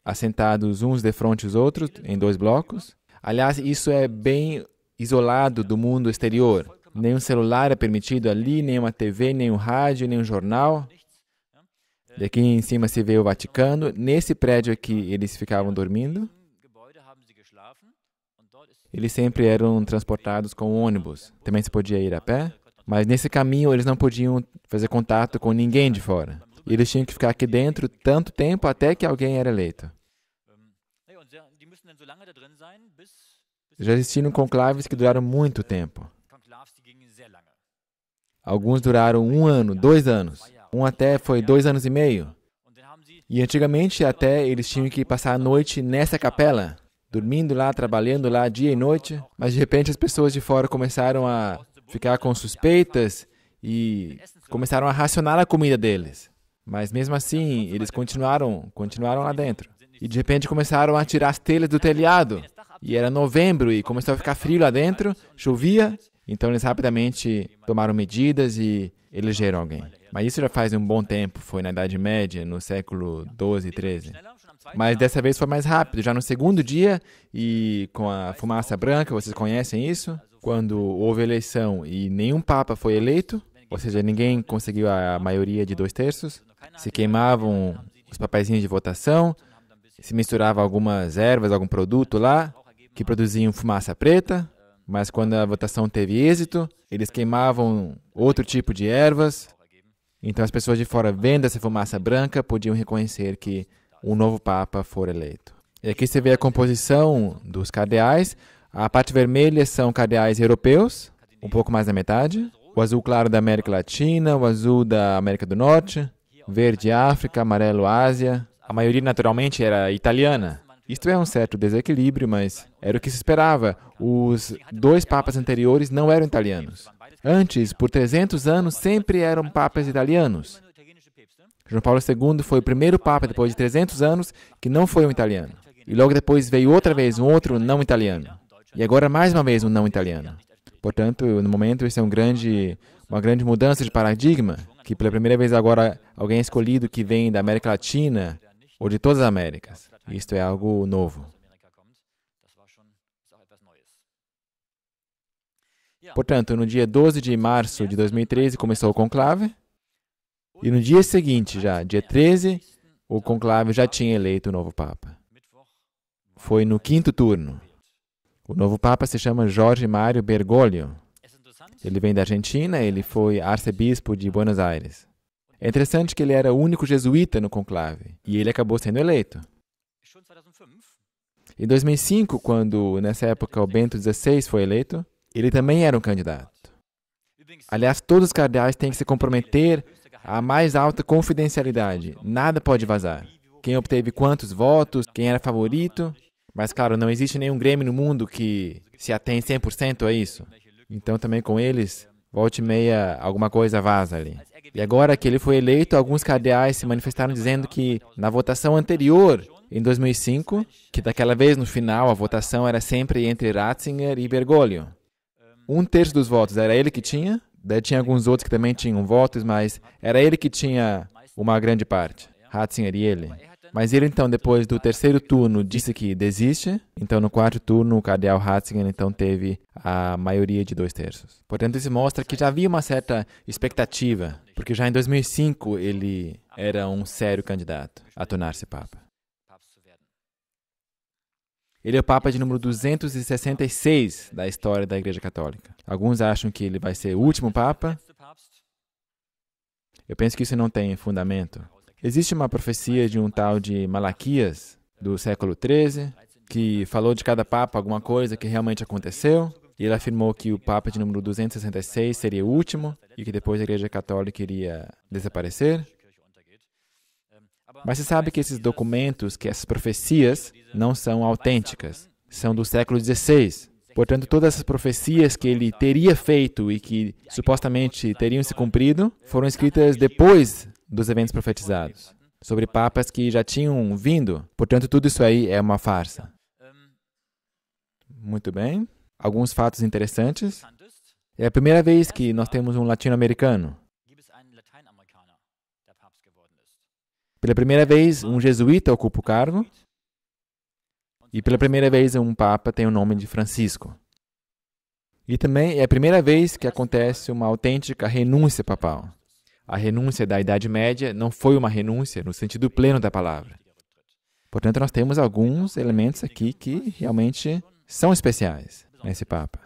assentados uns de frente aos outros, em dois blocos. Aliás, isso é bem isolado do mundo exterior. Nenhum celular é permitido ali, nenhuma TV, nenhum rádio, nenhum jornal. Daqui em cima se vê o Vaticano. Nesse prédio aqui eles ficavam dormindo. Eles sempre eram transportados com ônibus. Também se podia ir a pé. Mas nesse caminho eles não podiam fazer contato com ninguém de fora. Eles tinham que ficar aqui dentro tanto tempo até que alguém era eleito. Já existiram conclaves que duraram muito tempo. Alguns duraram um ano, dois anos. Um até foi dois anos e meio. E antigamente até eles tinham que passar a noite nessa capela, dormindo lá, trabalhando lá dia e noite. Mas de repente as pessoas de fora começaram a ficar com suspeitas e começaram a racionar a comida deles. Mas mesmo assim, eles continuaram, continuaram lá dentro. E de repente começaram a tirar as telhas do telhado. E era novembro e começou a ficar frio lá dentro, chovia. Então eles rapidamente tomaram medidas e elegeram alguém. Mas isso já faz um bom tempo, foi na Idade Média, no século 12 e 13. Mas dessa vez foi mais rápido, já no segundo dia e com a fumaça branca, vocês conhecem isso? Quando houve eleição e nenhum papa foi eleito, ou seja, ninguém conseguiu a maioria de dois terços, se queimavam os papéis de votação, se misturava algumas ervas, algum produto lá, que produziam fumaça preta, mas quando a votação teve êxito, eles queimavam outro tipo de ervas. Então as pessoas de fora vendo essa fumaça branca podiam reconhecer que um novo papa foi eleito. E aqui você vê a composição dos cardeais. A parte vermelha são cardeais europeus, um pouco mais da metade. O azul claro da América Latina, o azul da América do Norte, verde África, amarelo Ásia, a maioria, naturalmente, era italiana. Isto é um certo desequilíbrio, mas era o que se esperava. Os dois papas anteriores não eram italianos. Antes, por 300 anos, sempre eram papas italianos. João Paulo II foi o primeiro papa depois de 300 anos que não foi um italiano. E logo depois veio outra vez um outro não italiano. E agora mais uma vez um não italiano. Portanto, no momento, isso é um grande, uma grande mudança de paradigma, que pela primeira vez agora alguém é escolhido que vem da América Latina ou de todas as Américas. Isto é algo novo. Portanto, no dia 12 de março de 2013 começou o conclave, e no dia seguinte, já, dia 13, o conclave já tinha eleito o novo Papa. Foi no quinto turno. O novo Papa se chama Jorge Mário Bergoglio. Ele vem da Argentina, ele foi arcebispo de Buenos Aires. É interessante que ele era o único jesuíta no conclave e ele acabou sendo eleito. Em 2005, quando nessa época o Bento XVI foi eleito, ele também era um candidato. Aliás, todos os cardeais têm que se comprometer à mais alta confidencialidade. Nada pode vazar. Quem obteve quantos votos, quem era favorito. Mas, claro, não existe nenhum Grêmio no mundo que se atém 100% a isso. Então, também com eles, volte meia, alguma coisa vaza ali. E agora que ele foi eleito, alguns cardeais se manifestaram dizendo que, na votação anterior, em 2005, que daquela vez no final a votação era sempre entre Ratzinger e Bergoglio. Um terço dos votos era ele que tinha, daí tinha alguns outros que também tinham votos, mas era ele que tinha uma grande parte, Ratzinger e ele. Mas ele então, depois do terceiro turno, disse que desiste. Então, no quarto turno, o cardeal Ratzinger então teve a maioria de dois terços. Portanto, isso mostra que já havia uma certa expectativa, porque já em 2005 ele era um sério candidato a tornar-se papa. Ele é o Papa de número 266 da história da Igreja Católica. Alguns acham que ele vai ser o último Papa. Eu penso que isso não tem fundamento. Existe uma profecia de um tal de Malaquias, do século 13, que falou de cada papa alguma coisa que realmente aconteceu, e ele afirmou que o papa de número 266 seria o último e que depois a Igreja Católica iria desaparecer. Mas se sabe que esses documentos, que essas profecias, não são autênticas, são do século XVI. Portanto, todas essas profecias que ele teria feito e que supostamente teriam se cumprido foram escritas depois dos eventos profetizados, sobre papas que já tinham vindo. Portanto, tudo isso aí é uma farsa. Muito bem. Alguns fatos interessantes. É a primeira vez que nós temos um latino-americano. Pela primeira vez, um jesuíta ocupa o cargo. E pela primeira vez, um papa tem o nome de Francisco. E também é a primeira vez que acontece uma autêntica renúncia papal. A renúncia da Idade Média não foi uma renúncia no sentido pleno da palavra. Portanto, nós temos alguns elementos aqui que realmente são especiais nesse Papa.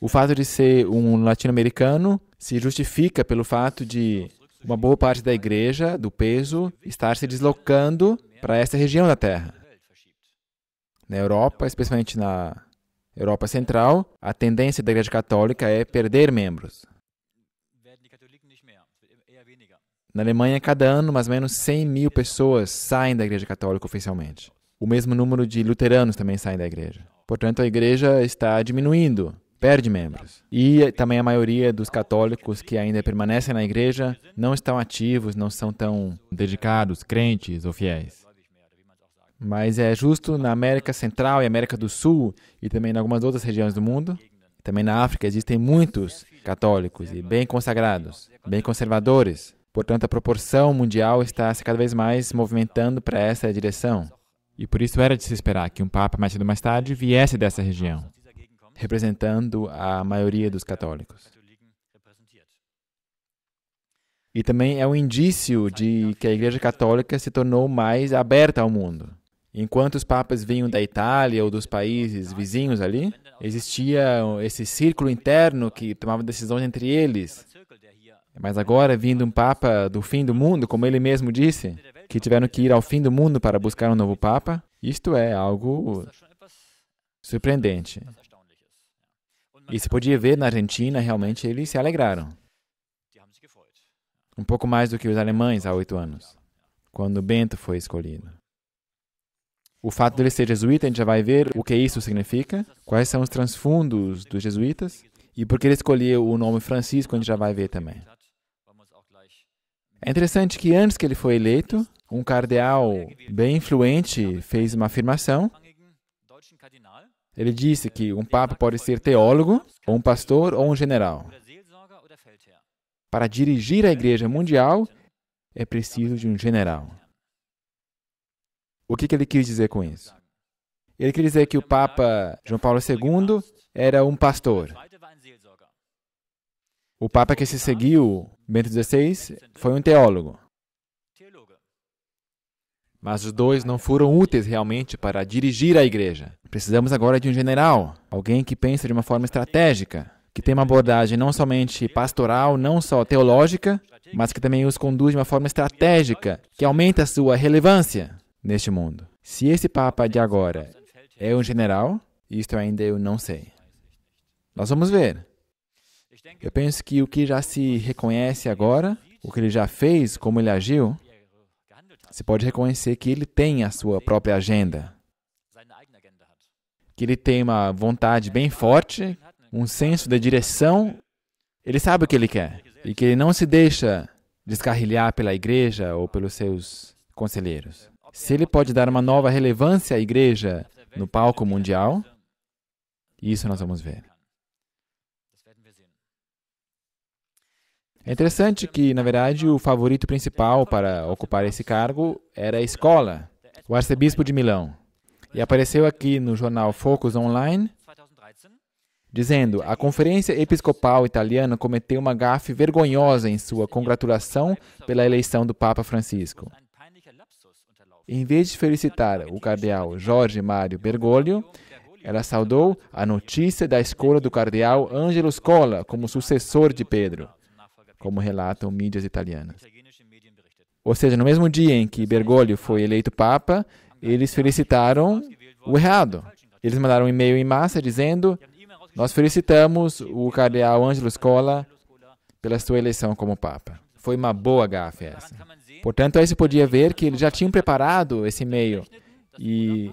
O fato de ser um latino-americano se justifica pelo fato de uma boa parte da igreja, do peso, estar se deslocando para essa região da Terra. Na Europa, especialmente na Europa Central, a tendência da Igreja Católica é perder membros. Na Alemanha, cada ano, mais ou menos 100 mil pessoas saem da Igreja Católica oficialmente. O mesmo número de luteranos também saem da Igreja. Portanto, a Igreja está diminuindo, perde membros. E também a maioria dos católicos que ainda permanecem na Igreja não estão ativos, não são tão dedicados, crentes ou fiéis. Mas é justo na América Central e América do Sul e também em algumas outras regiões do mundo. Também na África existem muitos católicos e bem consagrados, bem conservadores. Portanto, a proporção mundial está se cada vez mais movimentando para essa direção. E por isso era de se esperar que um Papa mais cedo ou mais tarde viesse dessa região, representando a maioria dos católicos. E também é um indício de que a Igreja Católica se tornou mais aberta ao mundo. Enquanto os papas vinham da Itália ou dos países vizinhos ali, existia esse círculo interno que tomava decisões entre eles. Mas agora, vindo um papa do fim do mundo, como ele mesmo disse, que tiveram que ir ao fim do mundo para buscar um novo papa, isto é algo surpreendente. E se podia ver na Argentina, realmente eles se alegraram. Um pouco mais do que os alemães há oito anos, quando Bento foi escolhido. O fato dele ser jesuíta, a gente já vai ver o que isso significa, quais são os transfundos dos jesuítas, e por que ele escolheu o nome Francisco, a gente já vai ver também. É interessante que antes que ele foi eleito, um cardeal bem influente fez uma afirmação. Ele disse que um papa pode ser teólogo, ou um pastor, ou um general. Para dirigir a igreja mundial, é preciso de um general. O que, que ele quis dizer com isso? Ele quis dizer que o Papa João Paulo II era um pastor. O Papa que se seguiu, Bento XVI, foi um teólogo. Mas os dois não foram úteis realmente para dirigir a igreja. Precisamos agora de um general, alguém que pensa de uma forma estratégica, que tem uma abordagem não somente pastoral, não só teológica, mas que também os conduz de uma forma estratégica, que aumenta a sua relevância neste mundo. Se esse Papa de agora é um general, isto ainda eu não sei. Nós vamos ver. Eu penso que o que já se reconhece agora, o que ele já fez, como ele agiu, se pode reconhecer que ele tem a sua própria agenda. Que ele tem uma vontade bem forte, um senso de direção. Ele sabe o que ele quer e que ele não se deixa descarrilhar pela igreja ou pelos seus conselheiros. Se ele pode dar uma nova relevância à igreja no palco mundial, isso nós vamos ver. É interessante que, na verdade, o favorito principal para ocupar esse cargo era a escola, o arcebispo de Milão. E apareceu aqui no jornal Focus Online, dizendo: a Conferência Episcopal Italiana cometeu uma gafe vergonhosa em sua congratulação pela eleição do Papa Francisco. Em vez de felicitar o cardeal Jorge Mário Bergoglio, ela saudou a notícia da escolha do cardeal Angelo Scola como sucessor de Pedro, como relatam mídias italianas. Ou seja, no mesmo dia em que Bergoglio foi eleito Papa, eles felicitaram o errado. Eles mandaram um e-mail em massa dizendo: Nós felicitamos o cardeal Angelo Scola pela sua eleição como Papa. Foi uma boa gafe essa. Portanto, aí se podia ver que eles já tinham preparado esse meio e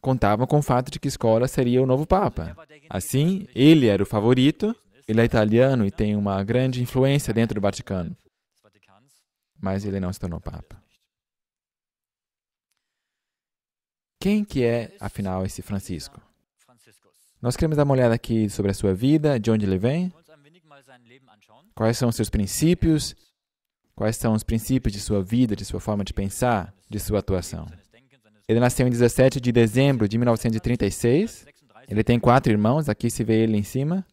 contavam com o fato de que Escola seria o novo Papa. Assim, ele era o favorito, ele é italiano e tem uma grande influência dentro do Vaticano. Mas ele não se tornou Papa. Quem que é, afinal, esse Francisco? Nós queremos dar uma olhada aqui sobre a sua vida, de onde ele vem, quais são os seus princípios Quais são os princípios de sua vida, de sua forma de pensar, de sua atuação? Ele nasceu em 17 de dezembro de 1936. Ele tem quatro irmãos, aqui se vê ele em cima.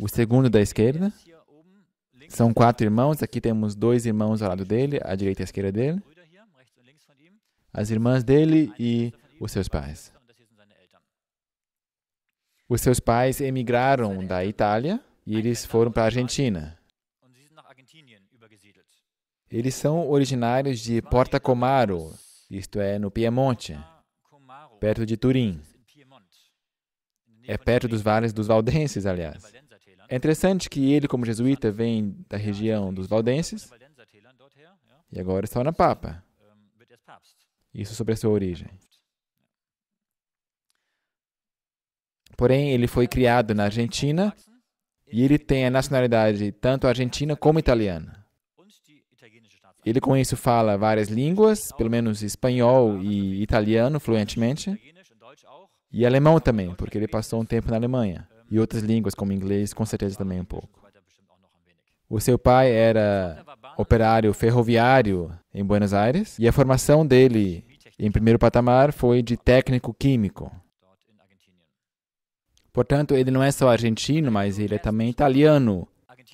O segundo da esquerda. São quatro irmãos, aqui temos dois irmãos ao lado dele, à direita e à esquerda dele. As irmãs dele e os seus pais. Os seus pais emigraram da Itália e eles foram para a Argentina. Eles são originários de Porta Comaro, isto é, no Piemonte, perto de Turim. É perto dos vales dos Valdenses, aliás. É interessante que ele, como jesuíta, vem da região dos Valdenses e agora está na Papa. Isso sobre a sua origem. Porém, ele foi criado na Argentina e ele tem a nacionalidade tanto argentina como italiana. Ele com isso fala várias línguas, pelo menos espanhol e italiano fluentemente, e alemão também, porque ele passou um tempo na Alemanha, e outras línguas como inglês, com certeza também um pouco. O seu pai era operário ferroviário em Buenos Aires, e a formação dele em primeiro patamar foi de técnico químico. Portanto, ele não é só argentino, mas ele é também italiano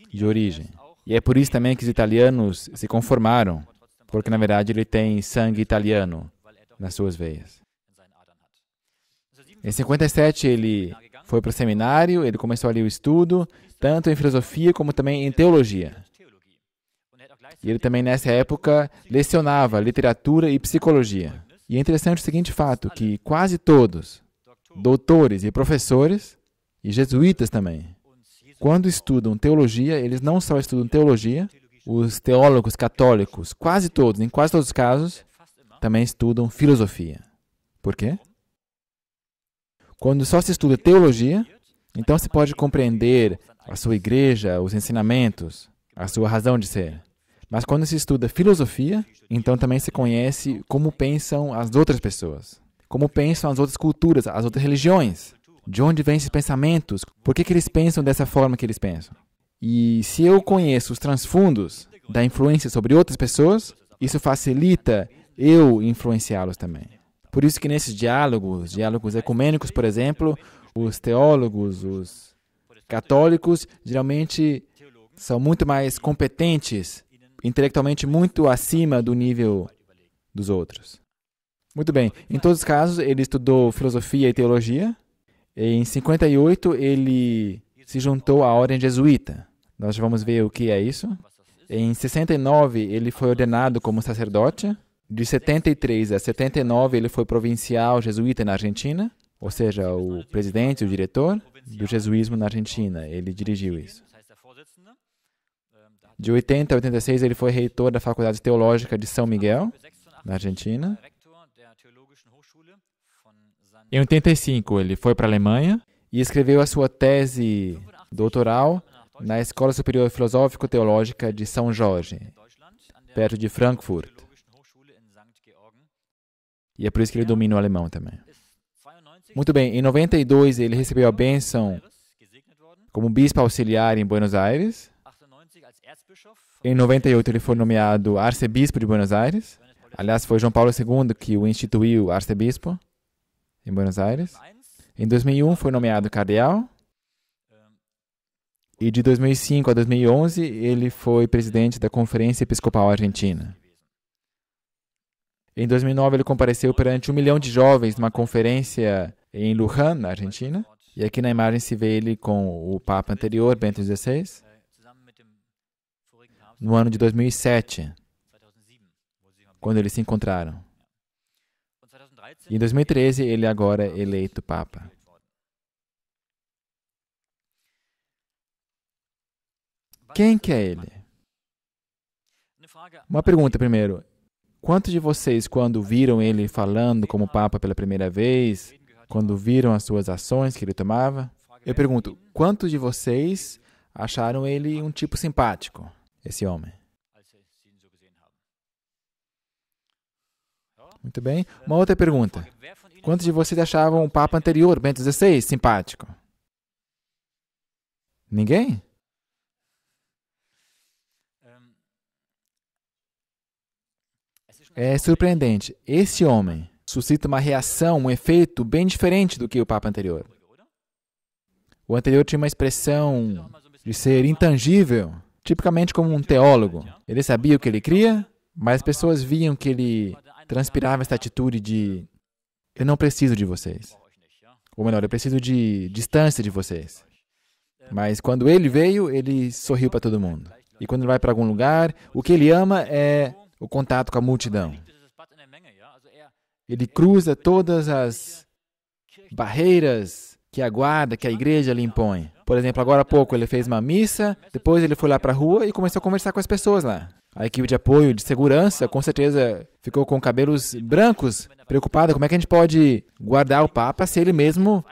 de origem. E é por isso também que os italianos se conformaram, porque na verdade ele tem sangue italiano nas suas veias. Em 57 ele foi para o seminário, ele começou ali o estudo, tanto em filosofia como também em teologia. E ele também nessa época lecionava literatura e psicologia. E é interessante o seguinte fato que quase todos, doutores e professores e jesuítas também, quando estudam teologia, eles não só estudam teologia, os teólogos católicos, quase todos, em quase todos os casos, também estudam filosofia. Por quê? Quando só se estuda teologia, então se pode compreender a sua igreja, os ensinamentos, a sua razão de ser. Mas quando se estuda filosofia, então também se conhece como pensam as outras pessoas, como pensam as outras culturas, as outras religiões. De onde vêm esses pensamentos? Por que, que eles pensam dessa forma que eles pensam? E se eu conheço os transfundos da influência sobre outras pessoas, isso facilita eu influenciá-los também. Por isso que nesses diálogos, diálogos ecumênicos, por exemplo, os teólogos, os católicos, geralmente são muito mais competentes, intelectualmente muito acima do nível dos outros. Muito bem, em todos os casos, ele estudou filosofia e teologia, em 58, ele se juntou à ordem jesuíta. Nós vamos ver o que é isso. Em 69, ele foi ordenado como sacerdote. De 73 a 79, ele foi provincial jesuíta na Argentina, ou seja, o presidente, o diretor do jesuísmo na Argentina. Ele dirigiu isso. De 80 a 86, ele foi reitor da Faculdade Teológica de São Miguel, na Argentina. Em 85, ele foi para a Alemanha e escreveu a sua tese doutoral na Escola Superior Filosófico-Teológica de São Jorge, perto de Frankfurt. E é por isso que ele domina o alemão também. Muito bem, em 92 ele recebeu a bênção como bispo auxiliar em Buenos Aires. Em 98 ele foi nomeado arcebispo de Buenos Aires. Aliás, foi João Paulo II que o instituiu arcebispo em Buenos Aires. Em 2001 foi nomeado cardeal. E de 2005 a 2011 ele foi presidente da Conferência Episcopal Argentina. Em 2009 ele compareceu perante um milhão de jovens numa conferência em Luján, na Argentina. E aqui na imagem se vê ele com o Papa anterior, Bento XVI, no ano de 2007, quando eles se encontraram. Em 2013, ele agora é eleito Papa. Quem que é ele? Uma pergunta primeiro. Quantos de vocês, quando viram ele falando como Papa pela primeira vez, quando viram as suas ações que ele tomava? Eu pergunto, quantos de vocês acharam ele um tipo simpático, esse homem? Muito bem. Uma outra pergunta. Quantos de vocês achavam o Papa anterior, Bento XVI, simpático? Ninguém? É surpreendente. Esse homem suscita uma reação, um efeito bem diferente do que o Papa anterior. O anterior tinha uma expressão de ser intangível, tipicamente como um teólogo. Ele sabia o que ele cria, mas as pessoas viam que ele transpirava essa atitude de: eu não preciso de vocês. Ou melhor, eu preciso de distância de vocês. Mas quando ele veio, ele sorriu para todo mundo. E quando ele vai para algum lugar, o que ele ama é o contato com a multidão. Ele cruza todas as barreiras que a guarda, que a igreja lhe impõe. Por exemplo, agora há pouco ele fez uma missa, depois ele foi lá para a rua e começou a conversar com as pessoas lá. A equipe de apoio de segurança, com certeza, ficou com cabelos brancos, preocupada como é que a gente pode guardar o Papa se ele mesmo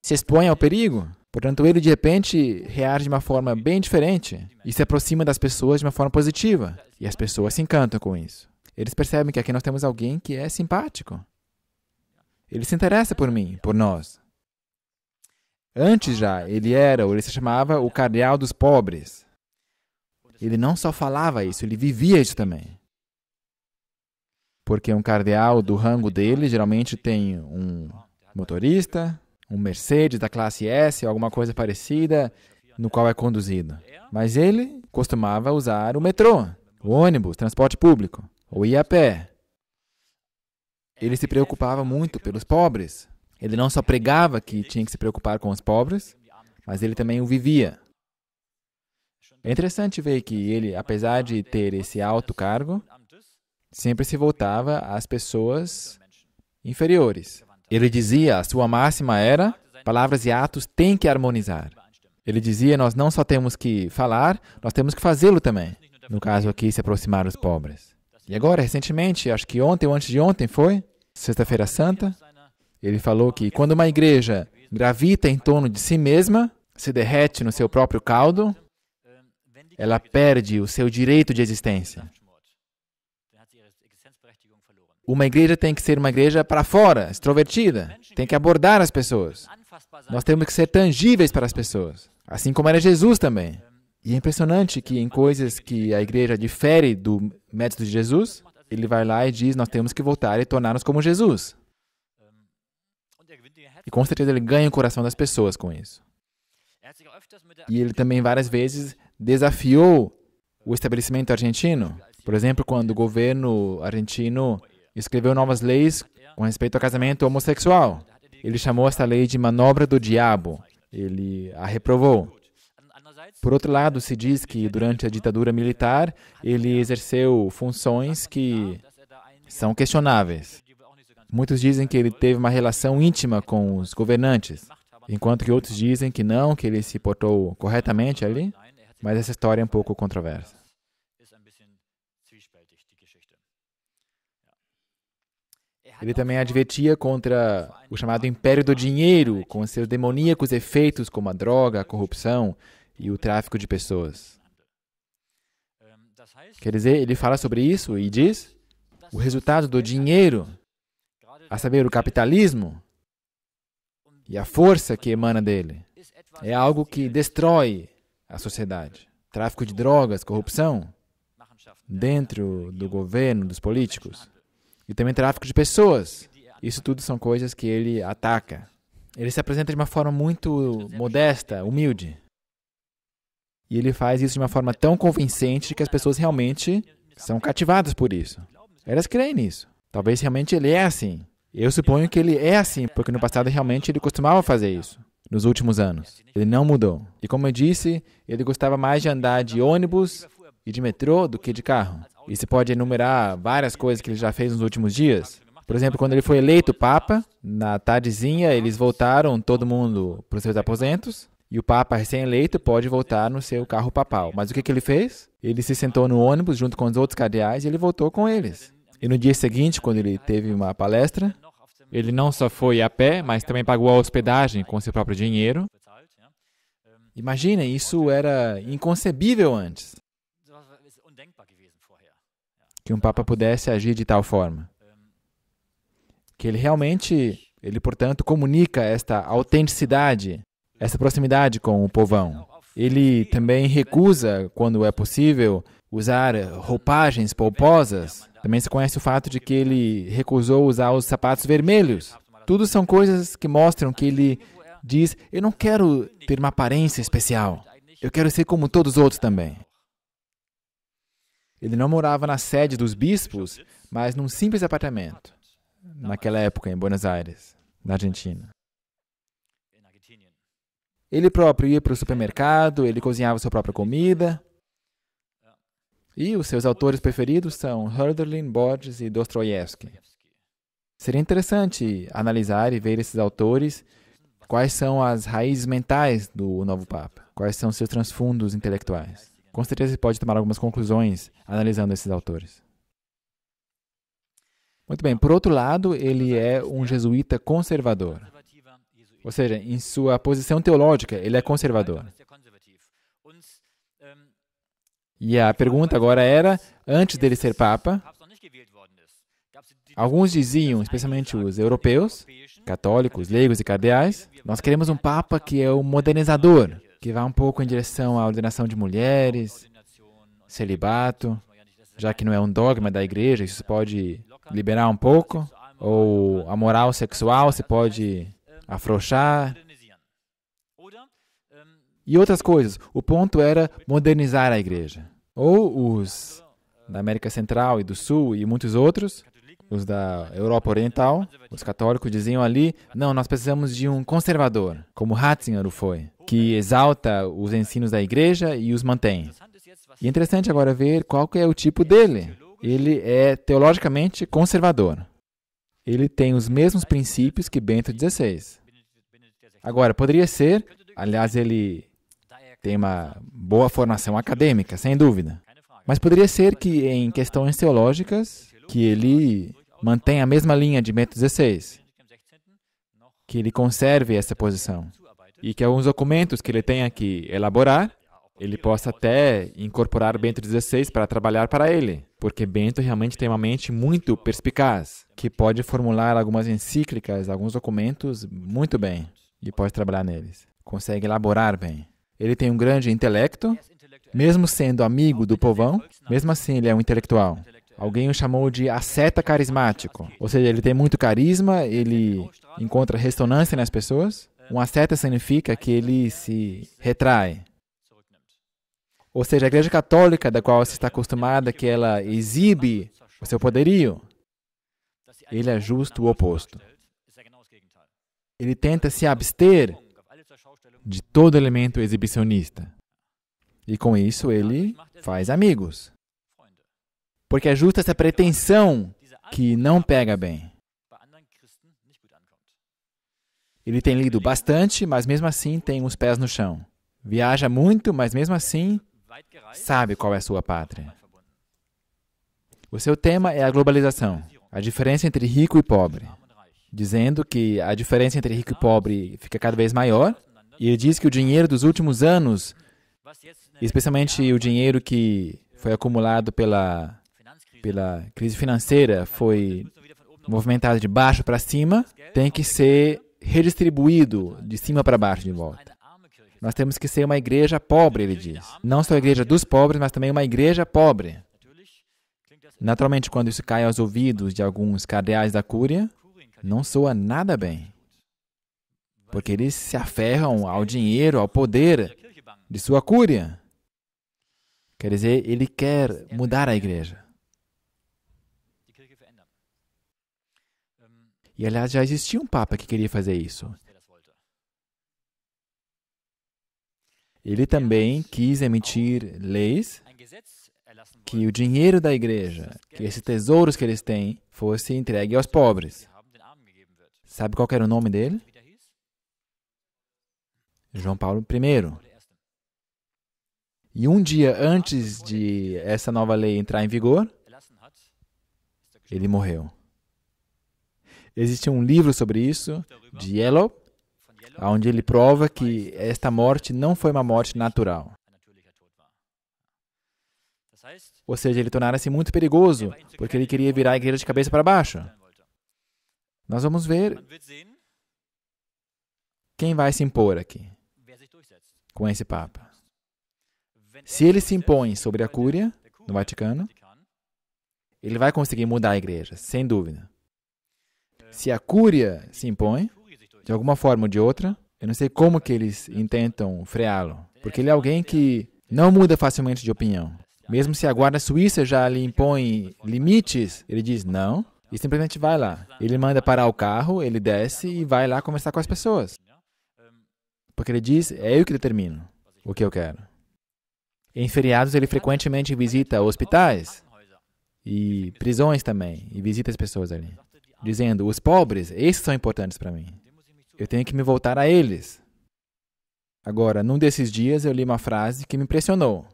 se expõe ao perigo. Portanto, ele de repente reage de uma forma bem diferente e se aproxima das pessoas de uma forma positiva. E as pessoas se encantam com isso. Eles percebem que aqui nós temos alguém que é simpático. Ele se interessa por mim, por nós. Antes já, ele era, ou ele se chamava, o cardeal dos pobres. Ele não só falava isso, ele vivia isso também. Porque um cardeal do rango dele geralmente tem um motorista, um Mercedes da classe S, alguma coisa parecida, no qual é conduzido. Mas ele costumava usar o metrô, o ônibus, transporte público, ou ia a pé. Ele se preocupava muito pelos pobres. Ele não só pregava que tinha que se preocupar com os pobres, mas ele também o vivia. É interessante ver que ele, apesar de ter esse alto cargo, sempre se voltava às pessoas inferiores. Ele dizia, a sua máxima era: palavras e atos têm que harmonizar. Ele dizia, nós não só temos que falar, nós temos que fazê-lo também. No caso aqui, se aproximar dos pobres. E agora, recentemente, acho que ontem ou antes de ontem foi, Sexta-feira Santa, ele falou que quando uma igreja gravita em torno de si mesma, se derrete no seu próprio caldo, ela perde o seu direito de existência. Uma igreja tem que ser uma igreja para fora, extrovertida, tem que abordar as pessoas. Nós temos que ser tangíveis para as pessoas, assim como era Jesus também. E é impressionante que em coisas que a igreja difere do método de Jesus, ele vai lá e diz: Nós temos que voltar e tornar-nos como Jesus. E com certeza ele ganha o coração das pessoas com isso. E ele também várias vezes desafiou o estabelecimento argentino. Por exemplo, quando o governo argentino escreveu novas leis com respeito ao casamento homossexual, ele chamou essa lei de manobra do diabo. Ele a reprovou. Por outro lado, se diz que durante a ditadura militar ele exerceu funções que são questionáveis. Muitos dizem que ele teve uma relação íntima com os governantes, enquanto que outros dizem que não, que ele se portou corretamente ali. Mas essa história é um pouco controversa. Er ele também advertia contra o chamado império do dinheiro, com seus demoníacos efeitos como a droga, a corrupção e o tráfico de pessoas. Ähm, Quer dizer, ele fala sobre isso e diz: o resultado do dinheiro, a saber, o capitalismo e a força que emana dele, é algo que destrói a sociedade. Tráfico de drogas, corrupção dentro do governo, dos políticos. E também tráfico de pessoas. Isso tudo são coisas que ele ataca. Ele se apresenta de uma forma muito modesta, humilde. E ele faz isso de uma forma tão convincente que as pessoas realmente são cativadas por isso. Elas creem nisso. Talvez realmente ele é assim. Eu suponho que ele é assim, porque no passado realmente ele costumava fazer isso nos últimos anos. Ele não mudou. E como eu disse, ele gostava mais de andar de ônibus e de metrô do que de carro. E se pode enumerar várias coisas que ele já fez nos últimos dias. Por exemplo, quando ele foi eleito Papa, na tardezinha eles voltaram todo mundo para os seus aposentos. E o Papa recém-eleito pode voltar no seu carro papal. Mas o que, que ele fez? Ele se sentou no ônibus junto com os outros cardeais e ele voltou com eles. E no dia seguinte, quando ele teve uma palestra, ele não só foi a pé, mas também pagou a hospedagem com seu próprio dinheiro. Imagina, isso era inconcebível antes. Que um papa pudesse agir de tal forma. Que ele realmente, ele portanto comunica esta autenticidade, essa proximidade com o povão. Ele também recusa, quando é possível, usar roupagens polposas. Também se conhece o fato de que ele recusou usar os sapatos vermelhos. Tudo são coisas que mostram que ele diz: Eu não quero ter uma aparência especial. Eu quero ser como todos os outros também. Ele não morava na sede dos bispos, mas num simples apartamento, naquela época, em Buenos Aires, na Argentina. Ele próprio ia para o supermercado, ele cozinhava sua própria comida, e os seus autores preferidos são Hölderlin, Borges e Dostoiévski. Seria interessante analisar e ver esses autores, quais são as raízes mentais do novo Papa, quais são seus transfundos intelectuais. Com certeza você pode tomar algumas conclusões analisando esses autores. Muito bem, por outro lado, ele é um jesuíta conservador. Ou seja, em sua posição teológica, ele é conservador. E a pergunta agora era: antes dele ser Papa, alguns diziam, especialmente os europeus, católicos, leigos e cardeais, nós queremos um Papa que é o modernizador, que vá um pouco em direção à ordenação de mulheres, celibato, já que não é um dogma da igreja, isso pode liberar um pouco, ou a moral sexual se pode afrouxar, e outras coisas. O ponto era modernizar a igreja. Ou os da América Central e do Sul e muitos outros, os da Europa Oriental, os católicos diziam ali: não, nós precisamos de um conservador, como Ratzinger foi, que exalta os ensinos da igreja e os mantém. E é interessante agora ver qual é o tipo dele. Ele é teologicamente conservador. Ele tem os mesmos princípios que Bento XVI. Agora, poderia ser, aliás, ele tem uma boa formação acadêmica, sem dúvida. Mas poderia ser que, em questões teológicas, que ele mantenha a mesma linha de Bento XVI, que ele conserve essa posição e que alguns documentos que ele tenha que elaborar, ele possa até incorporar Bento XVI para trabalhar para ele, porque Bento realmente tem uma mente muito perspicaz, que pode formular algumas encíclicas, alguns documentos muito bem e pode trabalhar neles. Consegue elaborar bem. Ele tem um grande intelecto, mesmo sendo amigo do povão, mesmo assim ele é um intelectual. Alguém o chamou de asceta carismático, ou seja, ele tem muito carisma, ele encontra ressonância nas pessoas. Um asceta significa que ele se retrai. Ou seja, a Igreja Católica, da qual se está acostumada, que ela exibe o seu poderio, ele é justo o oposto. Ele tenta se abster de todo elemento exibicionista. E com isso ele faz amigos. Porque é justa essa pretensão que não pega bem. Ele tem lido bastante, mas mesmo assim tem os pés no chão. Viaja muito, mas mesmo assim sabe qual é a sua pátria. O seu tema é a globalização, a diferença entre rico e pobre, dizendo que a diferença entre rico e pobre fica cada vez maior e ele diz que o dinheiro dos últimos anos, especialmente o dinheiro que foi acumulado pela, pela crise financeira, foi movimentado de baixo para cima, tem que ser redistribuído de cima para baixo de volta. Nós temos que ser uma igreja pobre, ele diz. Não só a igreja dos pobres, mas também uma igreja pobre. Naturalmente, quando isso cai aos ouvidos de alguns cardeais da Cúria, não soa nada bem porque eles se aferram ao dinheiro, ao poder de sua cúria. Quer dizer, ele quer mudar a igreja. E aliás, já existia um papa que queria fazer isso. Ele também quis emitir leis que o dinheiro da igreja, que esses tesouros que eles têm, fosse entregue aos pobres. Sabe qual era o nome dele? João Paulo I. E um dia antes de essa nova lei entrar em vigor, ele morreu. Existe um livro sobre isso, de Yellow, onde ele prova que esta morte não foi uma morte natural. Ou seja, ele tornara-se muito perigoso, porque ele queria virar a igreja de cabeça para baixo. Nós vamos ver quem vai se impor aqui com esse Papa. Se ele se impõe sobre a Cúria, no Vaticano, ele vai conseguir mudar a igreja, sem dúvida. Se a Cúria se impõe, de alguma forma ou de outra, eu não sei como que eles intentam freá-lo, porque ele é alguém que não muda facilmente de opinião. Mesmo se a guarda suíça já lhe impõe limites, ele diz não e simplesmente vai lá. Ele manda parar o carro, ele desce e vai lá conversar com as pessoas. Porque tipo, ele diz: é eu que determino o que eu quero. Em feriados, ele frequentemente visita hospitais e prisões também, e visita as pessoas ali, dizendo: os pobres, esses são importantes para mim. Eu tenho que me voltar a eles. Agora, num desses dias, eu li uma frase que me impressionou.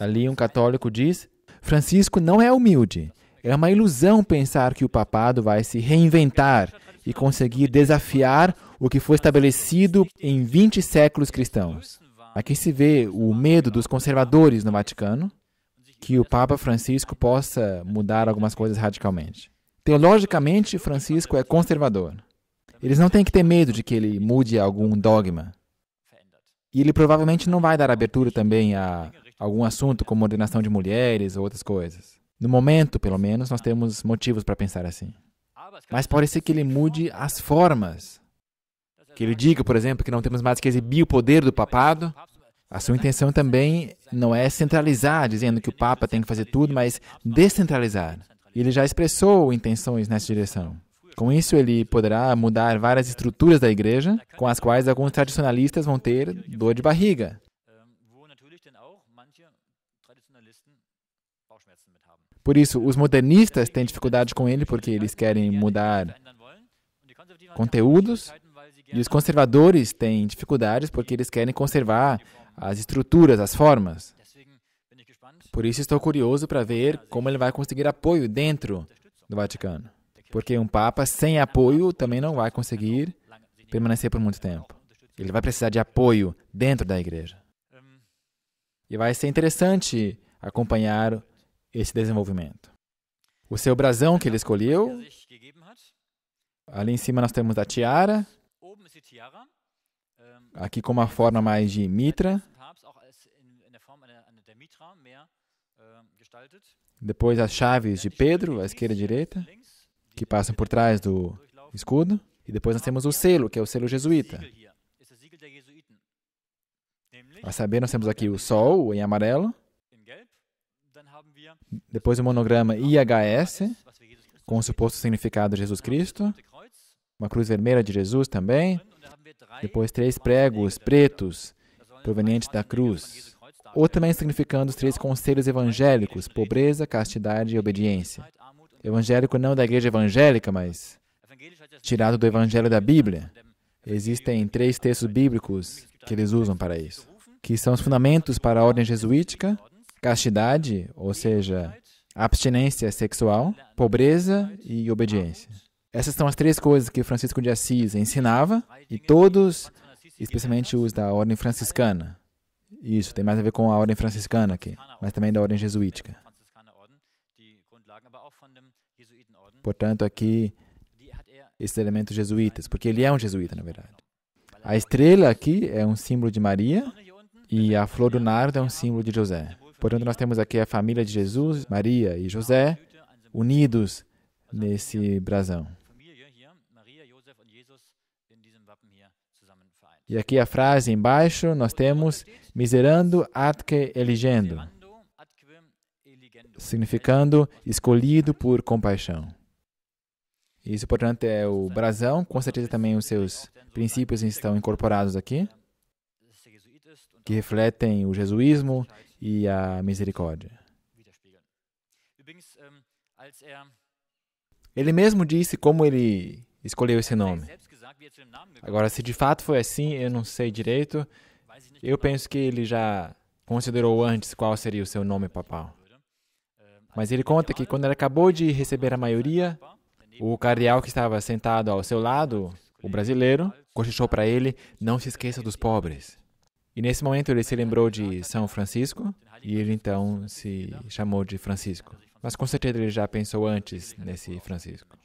Ali, um católico diz: Francisco não é humilde. É uma ilusão pensar que o papado vai se reinventar e conseguir desafiar o que foi estabelecido em 20 séculos cristãos. Aqui se vê o medo dos conservadores no Vaticano que o Papa Francisco possa mudar algumas coisas radicalmente. Teologicamente, Francisco é conservador. Eles não têm que ter medo de que ele mude algum dogma. E ele provavelmente não vai dar abertura também a algum assunto como ordenação de mulheres ou outras coisas. No momento, pelo menos, nós temos motivos para pensar assim. Mas pode ser que ele mude as formas que ele diga, por exemplo, que não temos mais que exibir o poder do papado. A sua intenção também não é centralizar, dizendo que o papa tem que fazer tudo, mas descentralizar. Ele já expressou intenções nessa direção. Com isso, ele poderá mudar várias estruturas da igreja, com as quais alguns tradicionalistas vão ter dor de barriga. Por isso, os modernistas têm dificuldade com ele porque eles querem mudar conteúdos, e os conservadores têm dificuldades porque eles querem conservar as estruturas, as formas. Por isso estou curioso para ver como ele vai conseguir apoio dentro do Vaticano. Porque um Papa sem apoio também não vai conseguir permanecer por muito tempo. Ele vai precisar de apoio dentro da igreja. E vai ser interessante acompanhar esse desenvolvimento. O seu brasão que ele escolheu. Ali em cima nós temos a tiara, Ähm, aqui com uma forma mais de mitra. Ähm, depois as chaves de Pedro, à esquerda e à direita, que passam por trás do escudo. E depois nós temos o selo, que é o selo jesuíta. A saber, nós temos aqui o sol em amarelo. Depois o monograma IHS, com o suposto significado de Jesus Cristo uma cruz vermelha de Jesus também. Depois, três pregos pretos provenientes da cruz. Ou também significando os três conselhos evangélicos: pobreza, castidade e obediência. Evangélico não da igreja evangélica, mas tirado do evangelho da Bíblia. Existem três textos bíblicos que eles usam para isso, que são os fundamentos para a ordem jesuítica: castidade, ou seja, abstinência sexual, pobreza e obediência. Essas são as três coisas que Francisco de Assis ensinava, e todos, especialmente os da ordem franciscana. Isso, tem mais a ver com a ordem franciscana aqui, mas também da ordem jesuítica. Portanto, aqui, esses elementos jesuítas, porque ele é um jesuíta, na verdade. A estrela aqui é um símbolo de Maria e a flor do nardo é um símbolo de José. Portanto, nós temos aqui a família de Jesus, Maria e José, unidos nesse brasão. E aqui a frase embaixo nós temos miserando atque eligendo, significando escolhido por compaixão. Isso, portanto, é o brasão, com certeza também os seus princípios estão incorporados aqui, que refletem o jesuísmo e a misericórdia. Ele mesmo disse como ele escolheu esse nome. Agora, se de fato foi assim, eu não sei direito. Eu penso que ele já considerou antes qual seria o seu nome papal. Ah, Mas ele conta que quando ele acabou de receber a maioria, o cardeal que estava sentado ao seu lado, o brasileiro, cochichou para ele: Não se esqueça dos pobres. E nesse momento ele se lembrou de São Francisco e ele então se chamou de Francisco. Mas com certeza ele já pensou antes nesse Francisco.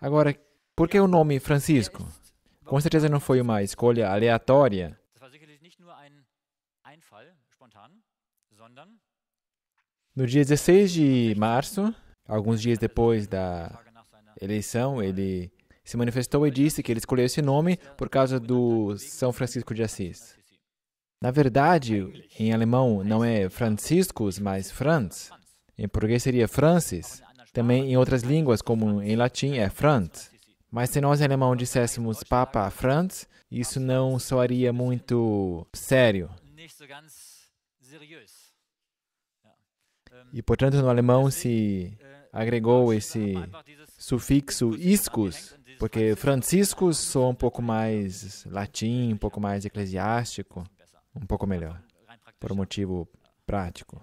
Agora, por que o nome Francisco? Com certeza não foi uma escolha aleatória. No dia 16 de março, alguns dias depois da eleição, ele se manifestou e disse que ele escolheu esse nome por causa do São Francisco de Assis. Na verdade, em alemão é não é Franciscus, mas Franz. Em português seria Francis. Também em outras línguas, como em latim, é Franz. Mas se nós em alemão disséssemos Papa Franz, isso não soaria muito sério. Ähm, e portanto, no alemão se äh, agregou esse äh, sufixo iscus, porque franciscus soa um pouco mais latim, um pouco mais eclesiástico, um pouco melhor, por um motivo prático.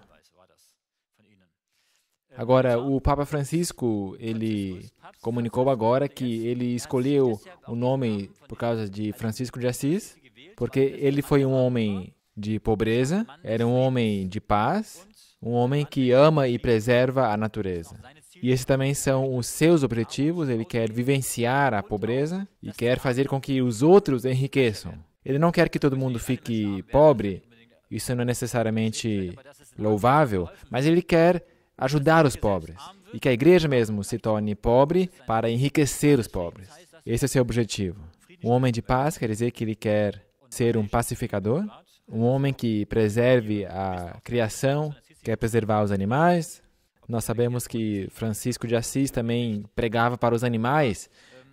Agora, o Papa Francisco, ele comunicou agora que ele escolheu o nome por causa de Francisco de Assis, porque ele foi um homem de pobreza, era um homem de paz, um homem que ama e preserva a natureza. E esses também são os seus objetivos, ele quer vivenciar a pobreza e quer fazer com que os outros enriqueçam. Ele não quer que todo mundo fique pobre, isso não é necessariamente louvável, mas ele quer ajudar os pobres e que a igreja mesmo se torne pobre para enriquecer os pobres. Esse é o seu objetivo. Um homem de paz quer dizer que ele quer ser um pacificador, um homem que preserve a criação, quer preservar os animais. Nós sabemos que Francisco de Assis também pregava para os animais.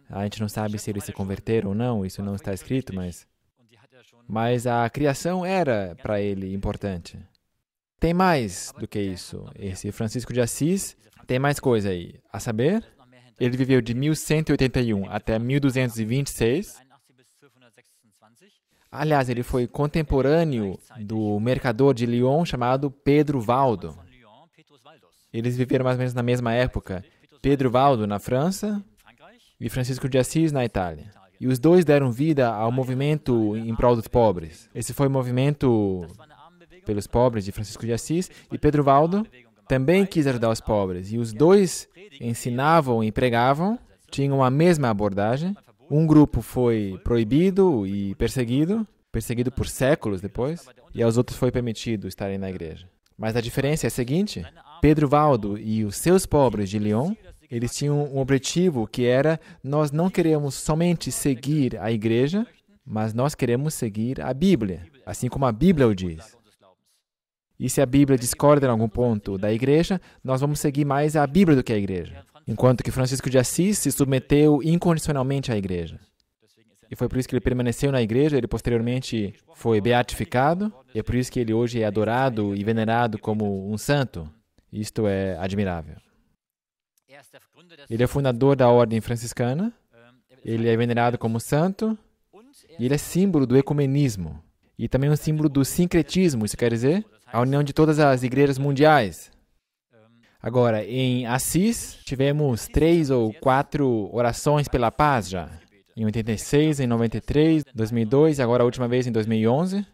A gente não sabe se ele se converteu ou não, isso não está escrito, mas mas a criação era para ele importante. Tem mais do que isso. Esse Francisco de Assis tem mais coisa aí. A saber, ele viveu de 1181 até 1226. Aliás, ele foi contemporâneo do mercador de Lyon chamado Pedro Valdo. Eles viveram mais ou menos na mesma época. Pedro Valdo na França e Francisco de Assis na Itália. E os dois deram vida ao movimento em prol dos pobres. Esse foi o movimento pelos pobres de Francisco de Assis, e Pedro Valdo também quis ajudar os pobres. E os dois ensinavam e pregavam, tinham a mesma abordagem. Um grupo foi proibido e perseguido, perseguido por séculos depois, e aos outros foi permitido estarem na igreja. Mas a diferença é a seguinte: Pedro Valdo e os seus pobres de Lyon, eles tinham um objetivo que era nós não queremos somente seguir a igreja, mas nós queremos seguir a Bíblia, assim como a Bíblia o diz. E se a Bíblia discorda em algum ponto da igreja, nós vamos seguir mais a Bíblia do que a igreja. Enquanto que Francisco de Assis se submeteu incondicionalmente à igreja. E foi por isso que ele permaneceu na igreja, ele posteriormente foi beatificado, e é por isso que ele hoje é adorado e venerado como um santo. Isto é admirável. Ele é fundador da ordem franciscana, ele é venerado como santo, e ele é símbolo do ecumenismo, e também um símbolo do sincretismo, isso quer dizer a união de todas as igrejas mundiais. Agora, em Assis, tivemos três ou quatro orações pela paz já. Em 86, em 93, 2002 e agora a última vez em 2011,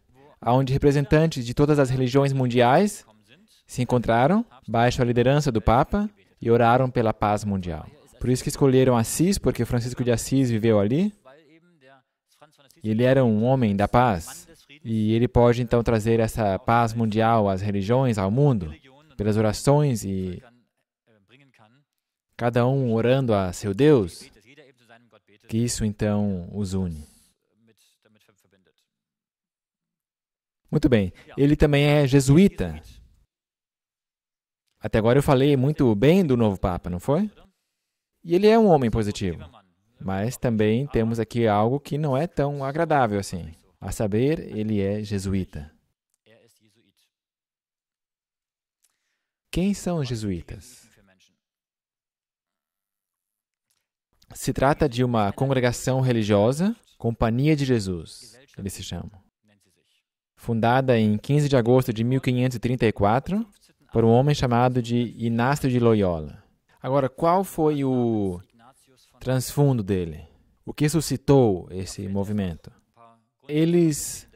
onde representantes de todas as religiões mundiais se encontraram baixo a liderança do Papa e oraram pela paz mundial. Por isso que escolheram Assis, porque Francisco de Assis viveu ali. E ele era um homem da paz. E ele pode então trazer essa paz mundial às religiões, ao mundo, pelas orações e cada um orando a seu Deus, que isso então os une. Muito bem, ele também é jesuíta. Até agora eu falei muito bem do novo Papa, não foi? E ele é um homem positivo. Mas também temos aqui algo que não é tão agradável assim. A saber, ele é jesuíta. Quem são os jesuítas? Se trata de uma congregação religiosa, Companhia de Jesus, eles se chamam. Fundada em 15 de agosto de 1534 por um homem chamado de Inácio de Loyola. Agora, qual foi o transfundo dele? O que suscitou esse movimento? eles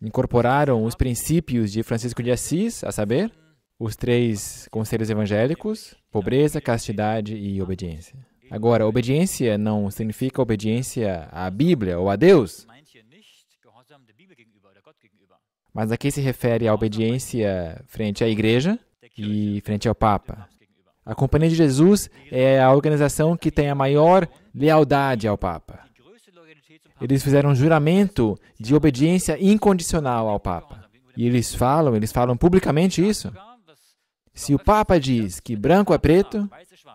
incorporaram os ah, princípios de Francisco de Assis, a saber, hum. os três conselhos evangélicos: pobreza, castidade e obediência. Agora, obediência não significa obediência à Bíblia ou a Deus, mas aqui se refere à obediência frente à Igreja e frente ao Papa. A Companhia de Jesus é a organização que tem a maior lealdade ao Papa. Eles fizeram um juramento de obediência incondicional ao Papa. E eles falam, eles falam publicamente isso. Se o Papa diz que branco é preto,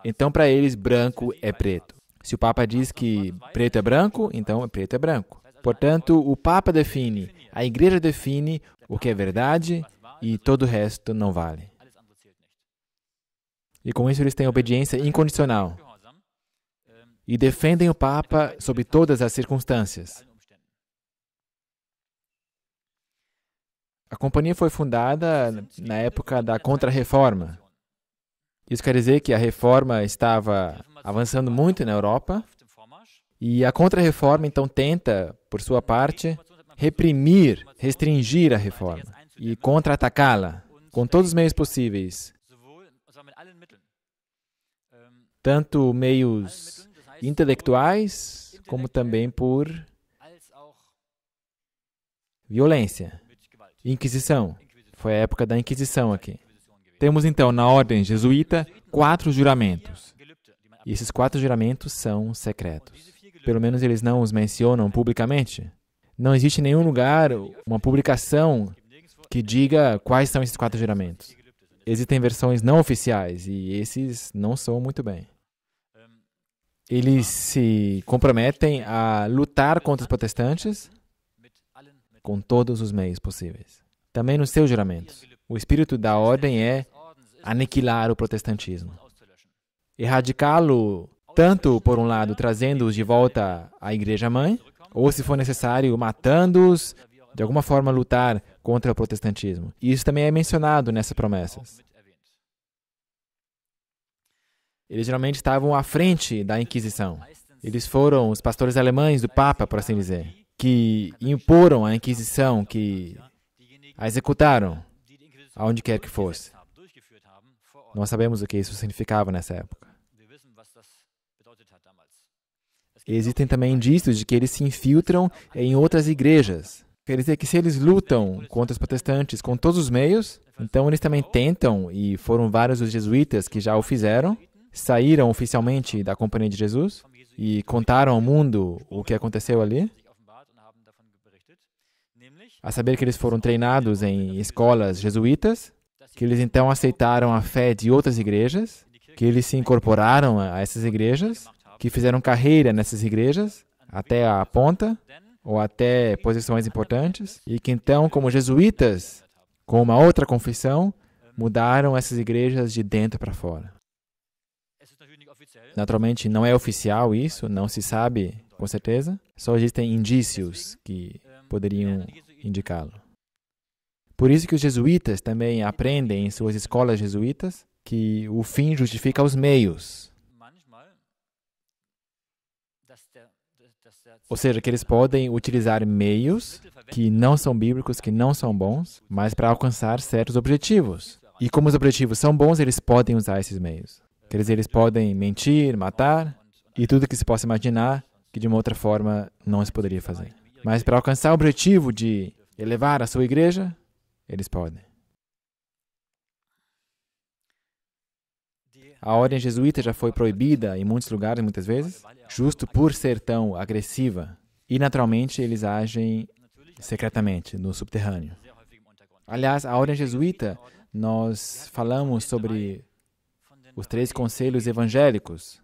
então para eles branco é preto. Se o Papa diz que preto é branco, então preto é branco. Portanto, o Papa define, a Igreja define o que é verdade e todo o resto não vale. E com isso eles têm obediência incondicional e defendem o Papa sob todas as circunstâncias. A companhia foi fundada na época da Contra-Reforma. Isso quer dizer que a reforma estava avançando muito na Europa e a Contra-Reforma então tenta, por sua parte, reprimir, restringir a reforma e contra-atacá-la com todos os meios possíveis, tanto meios intelectuais, como também por violência, Inquisição. Foi a época da Inquisição aqui. Temos então, na ordem jesuíta, quatro juramentos. E esses quatro juramentos são secretos. Pelo menos eles não os mencionam publicamente. Não existe nenhum lugar, uma publicação que diga quais são esses quatro juramentos. Existem versões não oficiais e esses não são muito bem eles se comprometem a lutar contra os protestantes com todos os meios possíveis. Também nos seus juramentos. O espírito da ordem é aniquilar o protestantismo, erradicá-lo tanto, por um lado, trazendo-os de volta à Igreja Mãe, ou, se for necessário, matando-os, de alguma forma lutar contra o protestantismo. E isso também é mencionado nessas promessas. Eles geralmente estavam à frente da Inquisição. Eles foram os pastores alemães do Papa, por assim dizer, que imporam a Inquisição, que a executaram, aonde quer que fosse. Nós sabemos o que isso significava nessa época. Existem também indícios de que eles se infiltram em outras igrejas. Quer dizer que se eles lutam contra os protestantes com todos os meios, então eles também tentam, e foram vários os jesuítas que já o fizeram, saíram oficialmente da Companhia de Jesus e contaram ao mundo o que aconteceu ali, a saber que eles foram treinados em escolas jesuítas, que eles então aceitaram a fé de outras igrejas, que eles se incorporaram a essas igrejas, que fizeram carreira nessas igrejas até a ponta ou até posições importantes, e que então, como jesuítas, com uma outra confissão, mudaram essas igrejas de dentro para fora. É. Naturalmente, não é oficial isso, não se sabe com certeza, só existem indícios que poderiam indicá-lo. Por isso que os jesuítas também aprendem em suas escolas jesuítas que o fim justifica os meios. Ou seja, que eles podem utilizar meios que não são bíblicos, que não são bons, mas para alcançar certos objetivos. E como os objetivos são bons, eles podem usar esses meios. Quer dizer, eles podem mentir, matar e tudo que se possa imaginar que de uma outra forma não se poderia fazer. Mas para alcançar o objetivo de elevar a sua igreja, eles podem. A ordem jesuíta já foi proibida em muitos lugares, muitas vezes, justo por ser tão agressiva. E, naturalmente, eles agem secretamente, no subterrâneo. Aliás, a ordem jesuíta, nós falamos sobre os três conselhos evangélicos,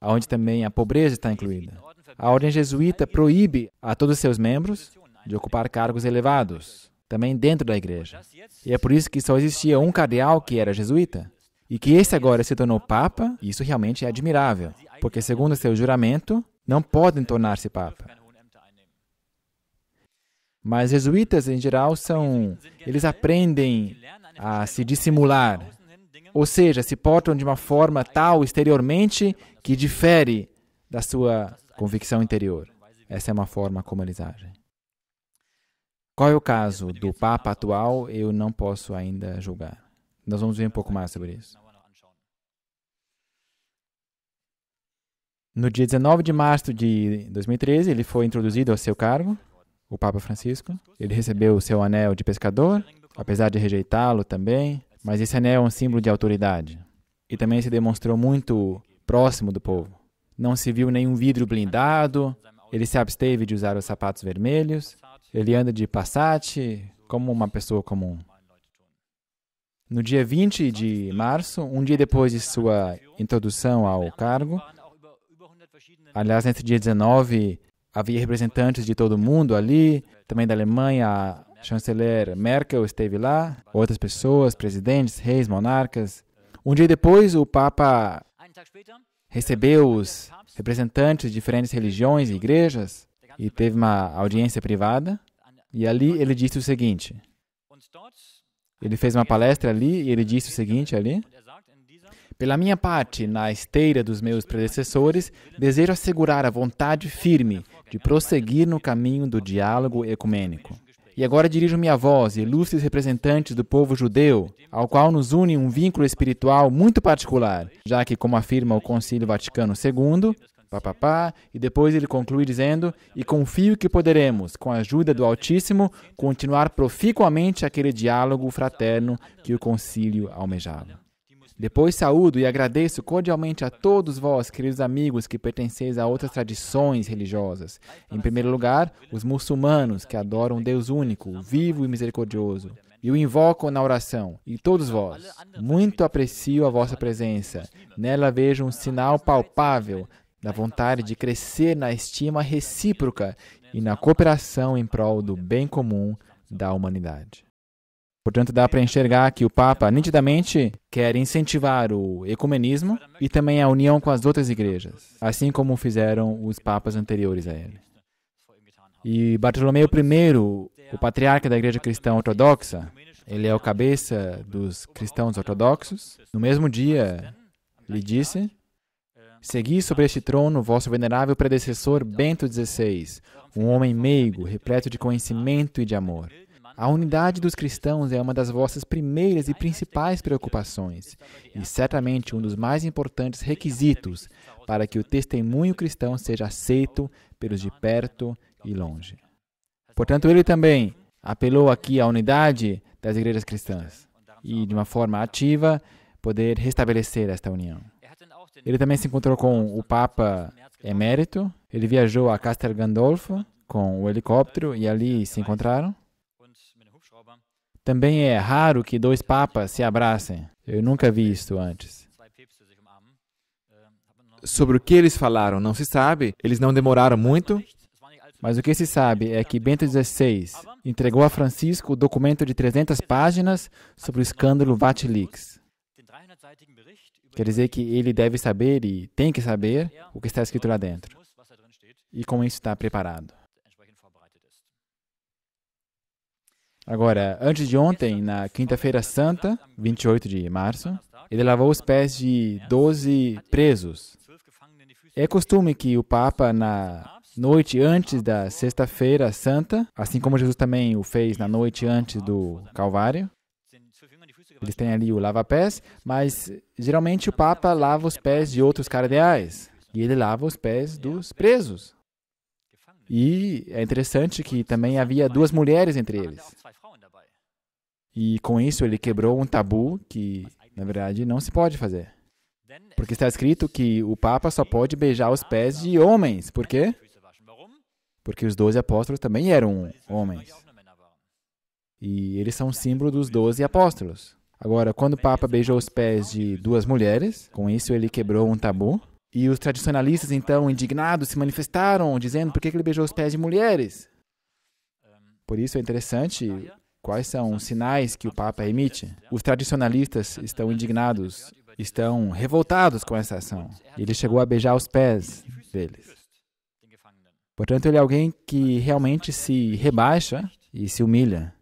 onde também a pobreza está incluída. A ordem jesuíta proíbe a todos seus membros de ocupar cargos elevados, também dentro da igreja. E é por isso que só existia um cardeal que era jesuíta. E que esse agora se tornou papa, isso realmente é admirável, porque segundo seu juramento, não podem tornar-se papa. Mas jesuítas, em geral, são. Eles aprendem a se dissimular, é ou seja, se portam de uma forma tal exteriormente que difere da sua convicção interior. Essa é uma forma como eles agem. Qual é o caso do Papa atual? Eu não posso ainda julgar. Nós vamos ver um pouco mais sobre isso. No dia 19 de março de 2013, ele foi introduzido ao seu cargo, o Papa Francisco. Ele recebeu o seu anel de pescador, apesar de rejeitá-lo também. Mas esse anel é um símbolo de autoridade. E também se demonstrou muito próximo do povo. Não se viu nenhum vidro blindado, ele se absteve de usar os sapatos vermelhos, ele anda de Passat como uma pessoa comum. No dia 20 de março, um dia depois de sua introdução ao cargo, aliás, entre dia 19 havia representantes de todo o mundo ali, também da Alemanha, né? chanceler Merkel esteve lá, outras pessoas, presidentes, reis, monarcas. Um dia depois, o Papa recebeu os representantes de diferentes religiões e igrejas e teve uma audiência privada. E ali ele disse o seguinte: ele fez uma palestra ali e ele disse o seguinte ali. Pela minha parte, na esteira dos meus predecessores, desejo assegurar a vontade firme de prosseguir no caminho do diálogo ecumênico. E agora dirijo minha voz, ilustres representantes do povo judeu, ao qual nos une um vínculo espiritual muito particular, já que, como afirma o Concílio Vaticano II, papapá, e depois ele conclui dizendo: E confio que poderemos, com a ajuda do Altíssimo, continuar proficuamente aquele diálogo fraterno que o concílio almejava. Depois saúdo e agradeço cordialmente a todos vós, queridos amigos, que pertenceis a outras tradições religiosas. Em primeiro lugar, os muçulmanos, que adoram Deus único, vivo e misericordioso e o invoco na oração. E todos vós, muito aprecio a vossa presença. Nela vejo um sinal palpável da vontade de crescer na estima recíproca e na cooperação em prol do bem comum da humanidade. Portanto, dá para enxergar que o Papa nitidamente quer incentivar o ecumenismo e também a união com as outras igrejas, assim como fizeram os papas anteriores a ele. E Bartolomeu I, o patriarca da Igreja Cristã Ortodoxa, ele é o cabeça dos cristãos ortodoxos. No mesmo dia, lhe disse: Segui sobre este trono vosso venerável predecessor Bento XVI, um homem meigo, repleto de conhecimento e de amor. A unidade dos cristãos é uma das vossas primeiras e principais preocupações, e certamente um dos mais importantes requisitos para que o testemunho cristão seja aceito pelos de perto e longe. Portanto, ele também apelou aqui à unidade das igrejas cristãs e, de uma forma ativa, poder restabelecer esta união. Ele também se encontrou com o Papa Emérito. Ele viajou a Castel Gandolfo com o helicóptero e ali se encontraram. Também é raro que dois papas se abracem. Eu nunca vi isto antes. Sobre o que eles falaram, não se sabe. Eles não demoraram muito. Mas o que se sabe é que Bento XVI entregou a Francisco o documento de 300 páginas sobre o escândalo Vatilix. Quer dizer que ele deve saber e tem que saber o que está escrito lá dentro. E como isso está preparado. Agora, antes de ontem, na Quinta-feira Santa, 28 de março, ele lavou os pés de 12 presos. É costume que o Papa, na noite antes da Sexta-feira Santa, assim como Jesus também o fez na noite antes do Calvário, eles têm ali o lava-pés, mas geralmente o Papa lava os pés de outros cardeais e ele lava os pés dos presos. E é interessante que também havia duas mulheres entre eles. E com isso ele quebrou um tabu que, na verdade, não se pode fazer. Porque está escrito que o Papa só pode beijar os pés de homens. Por quê? Porque os doze apóstolos também eram homens. E eles são símbolo dos doze apóstolos. Agora, quando o Papa beijou os pés de duas mulheres, com isso ele quebrou um tabu. E os tradicionalistas, então, indignados, se manifestaram, dizendo por que ele beijou os pés de mulheres. Por isso é interessante Quais são os sinais que o Papa emite? Os tradicionalistas estão indignados, estão revoltados com essa ação. Ele chegou a beijar os pés deles. Portanto, ele é alguém que realmente se rebaixa e se humilha.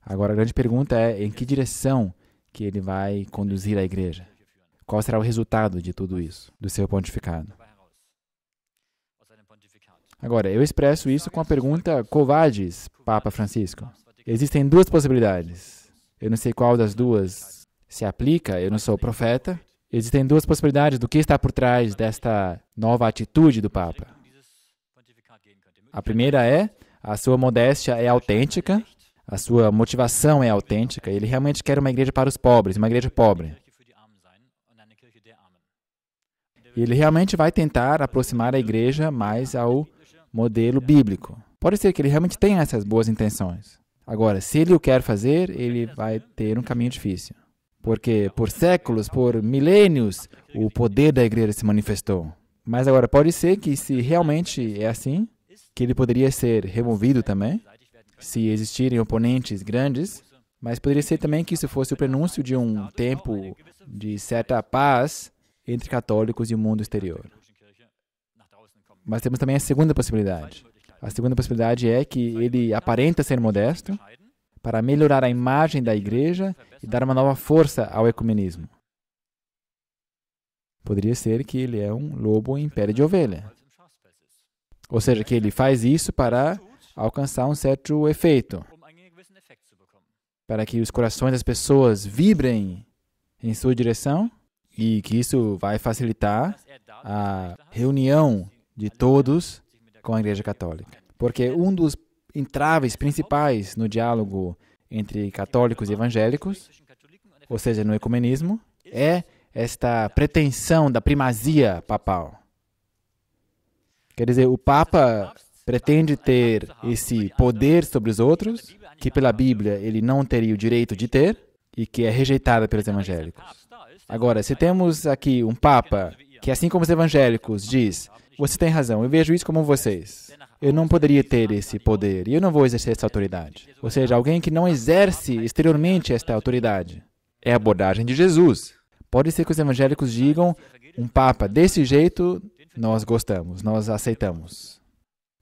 Agora, a grande pergunta é em que direção que ele vai conduzir a igreja? Qual será o resultado de tudo isso, do seu pontificado? Agora, eu expresso isso com a pergunta Covades, Papa Francisco. Existem duas possibilidades. Eu não sei qual das duas se aplica, eu não sou profeta. Existem duas possibilidades do que está por trás desta nova atitude do Papa. A primeira é: a sua modéstia é autêntica, a sua motivação é autêntica, ele realmente quer uma igreja para os pobres, uma igreja pobre. E ele realmente vai tentar aproximar a igreja mais ao modelo bíblico. Pode ser que ele realmente tenha essas boas intenções. Agora, se ele o quer fazer, ele vai ter um caminho difícil. Porque por séculos, por milênios, o poder da igreja se manifestou. Mas agora, pode ser que se realmente é assim, que ele poderia ser removido também, se existirem oponentes grandes, mas poderia ser também que isso fosse o prenúncio de um tempo de certa paz entre católicos e o mundo exterior. Mas temos também a segunda possibilidade. A segunda possibilidade é que ele aparenta ser modesto para melhorar a imagem da igreja e dar uma nova força ao ecumenismo. Poderia ser que ele é um lobo em pele de ovelha. Ou seja, que ele faz isso para alcançar um certo efeito, para que os corações das pessoas vibrem em sua direção e que isso vai facilitar a reunião de todos com a Igreja Católica. Porque um dos entraves principais no diálogo entre católicos e evangélicos, ou seja, no ecumenismo, é esta pretensão da primazia papal. Quer dizer, o Papa pretende ter esse poder sobre os outros, que pela Bíblia ele não teria o direito de ter e que é rejeitada pelos evangélicos. Agora, se temos aqui um Papa que, assim como os evangélicos, diz você tem razão, eu vejo isso como vocês. Eu não poderia ter esse poder e eu não vou exercer essa autoridade. Ou seja, alguém que não exerce exteriormente esta autoridade. É a abordagem de Jesus. Pode ser que os evangélicos digam: um Papa desse jeito, nós gostamos, nós aceitamos.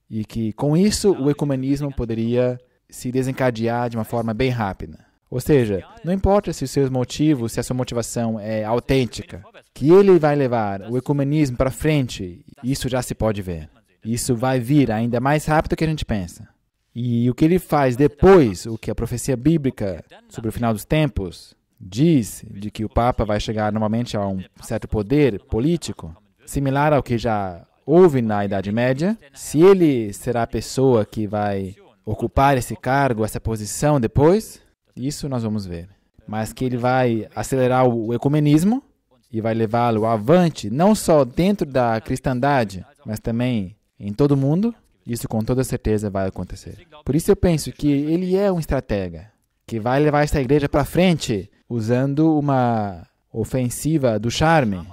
E que com isso o ecumenismo poderia se desencadear de uma forma bem rápida. Ou seja, não importa se os seus motivos, se a sua motivação é autêntica, que ele vai levar o ecumenismo para frente, isso já se pode ver. Isso vai vir ainda mais rápido do que a gente pensa. E o que ele faz depois, o que a profecia bíblica sobre o final dos tempos diz, de que o Papa vai chegar normalmente a um certo poder político, similar ao que já houve na Idade Média, se ele será a pessoa que vai ocupar esse cargo, essa posição depois, isso nós vamos ver. Mas que ele vai acelerar o ecumenismo e vai levá-lo avante, não só dentro da cristandade, mas também em todo o mundo, isso com toda certeza vai acontecer. Por isso eu penso que ele é um estratega que vai levar esta igreja para frente usando uma ofensiva do charme.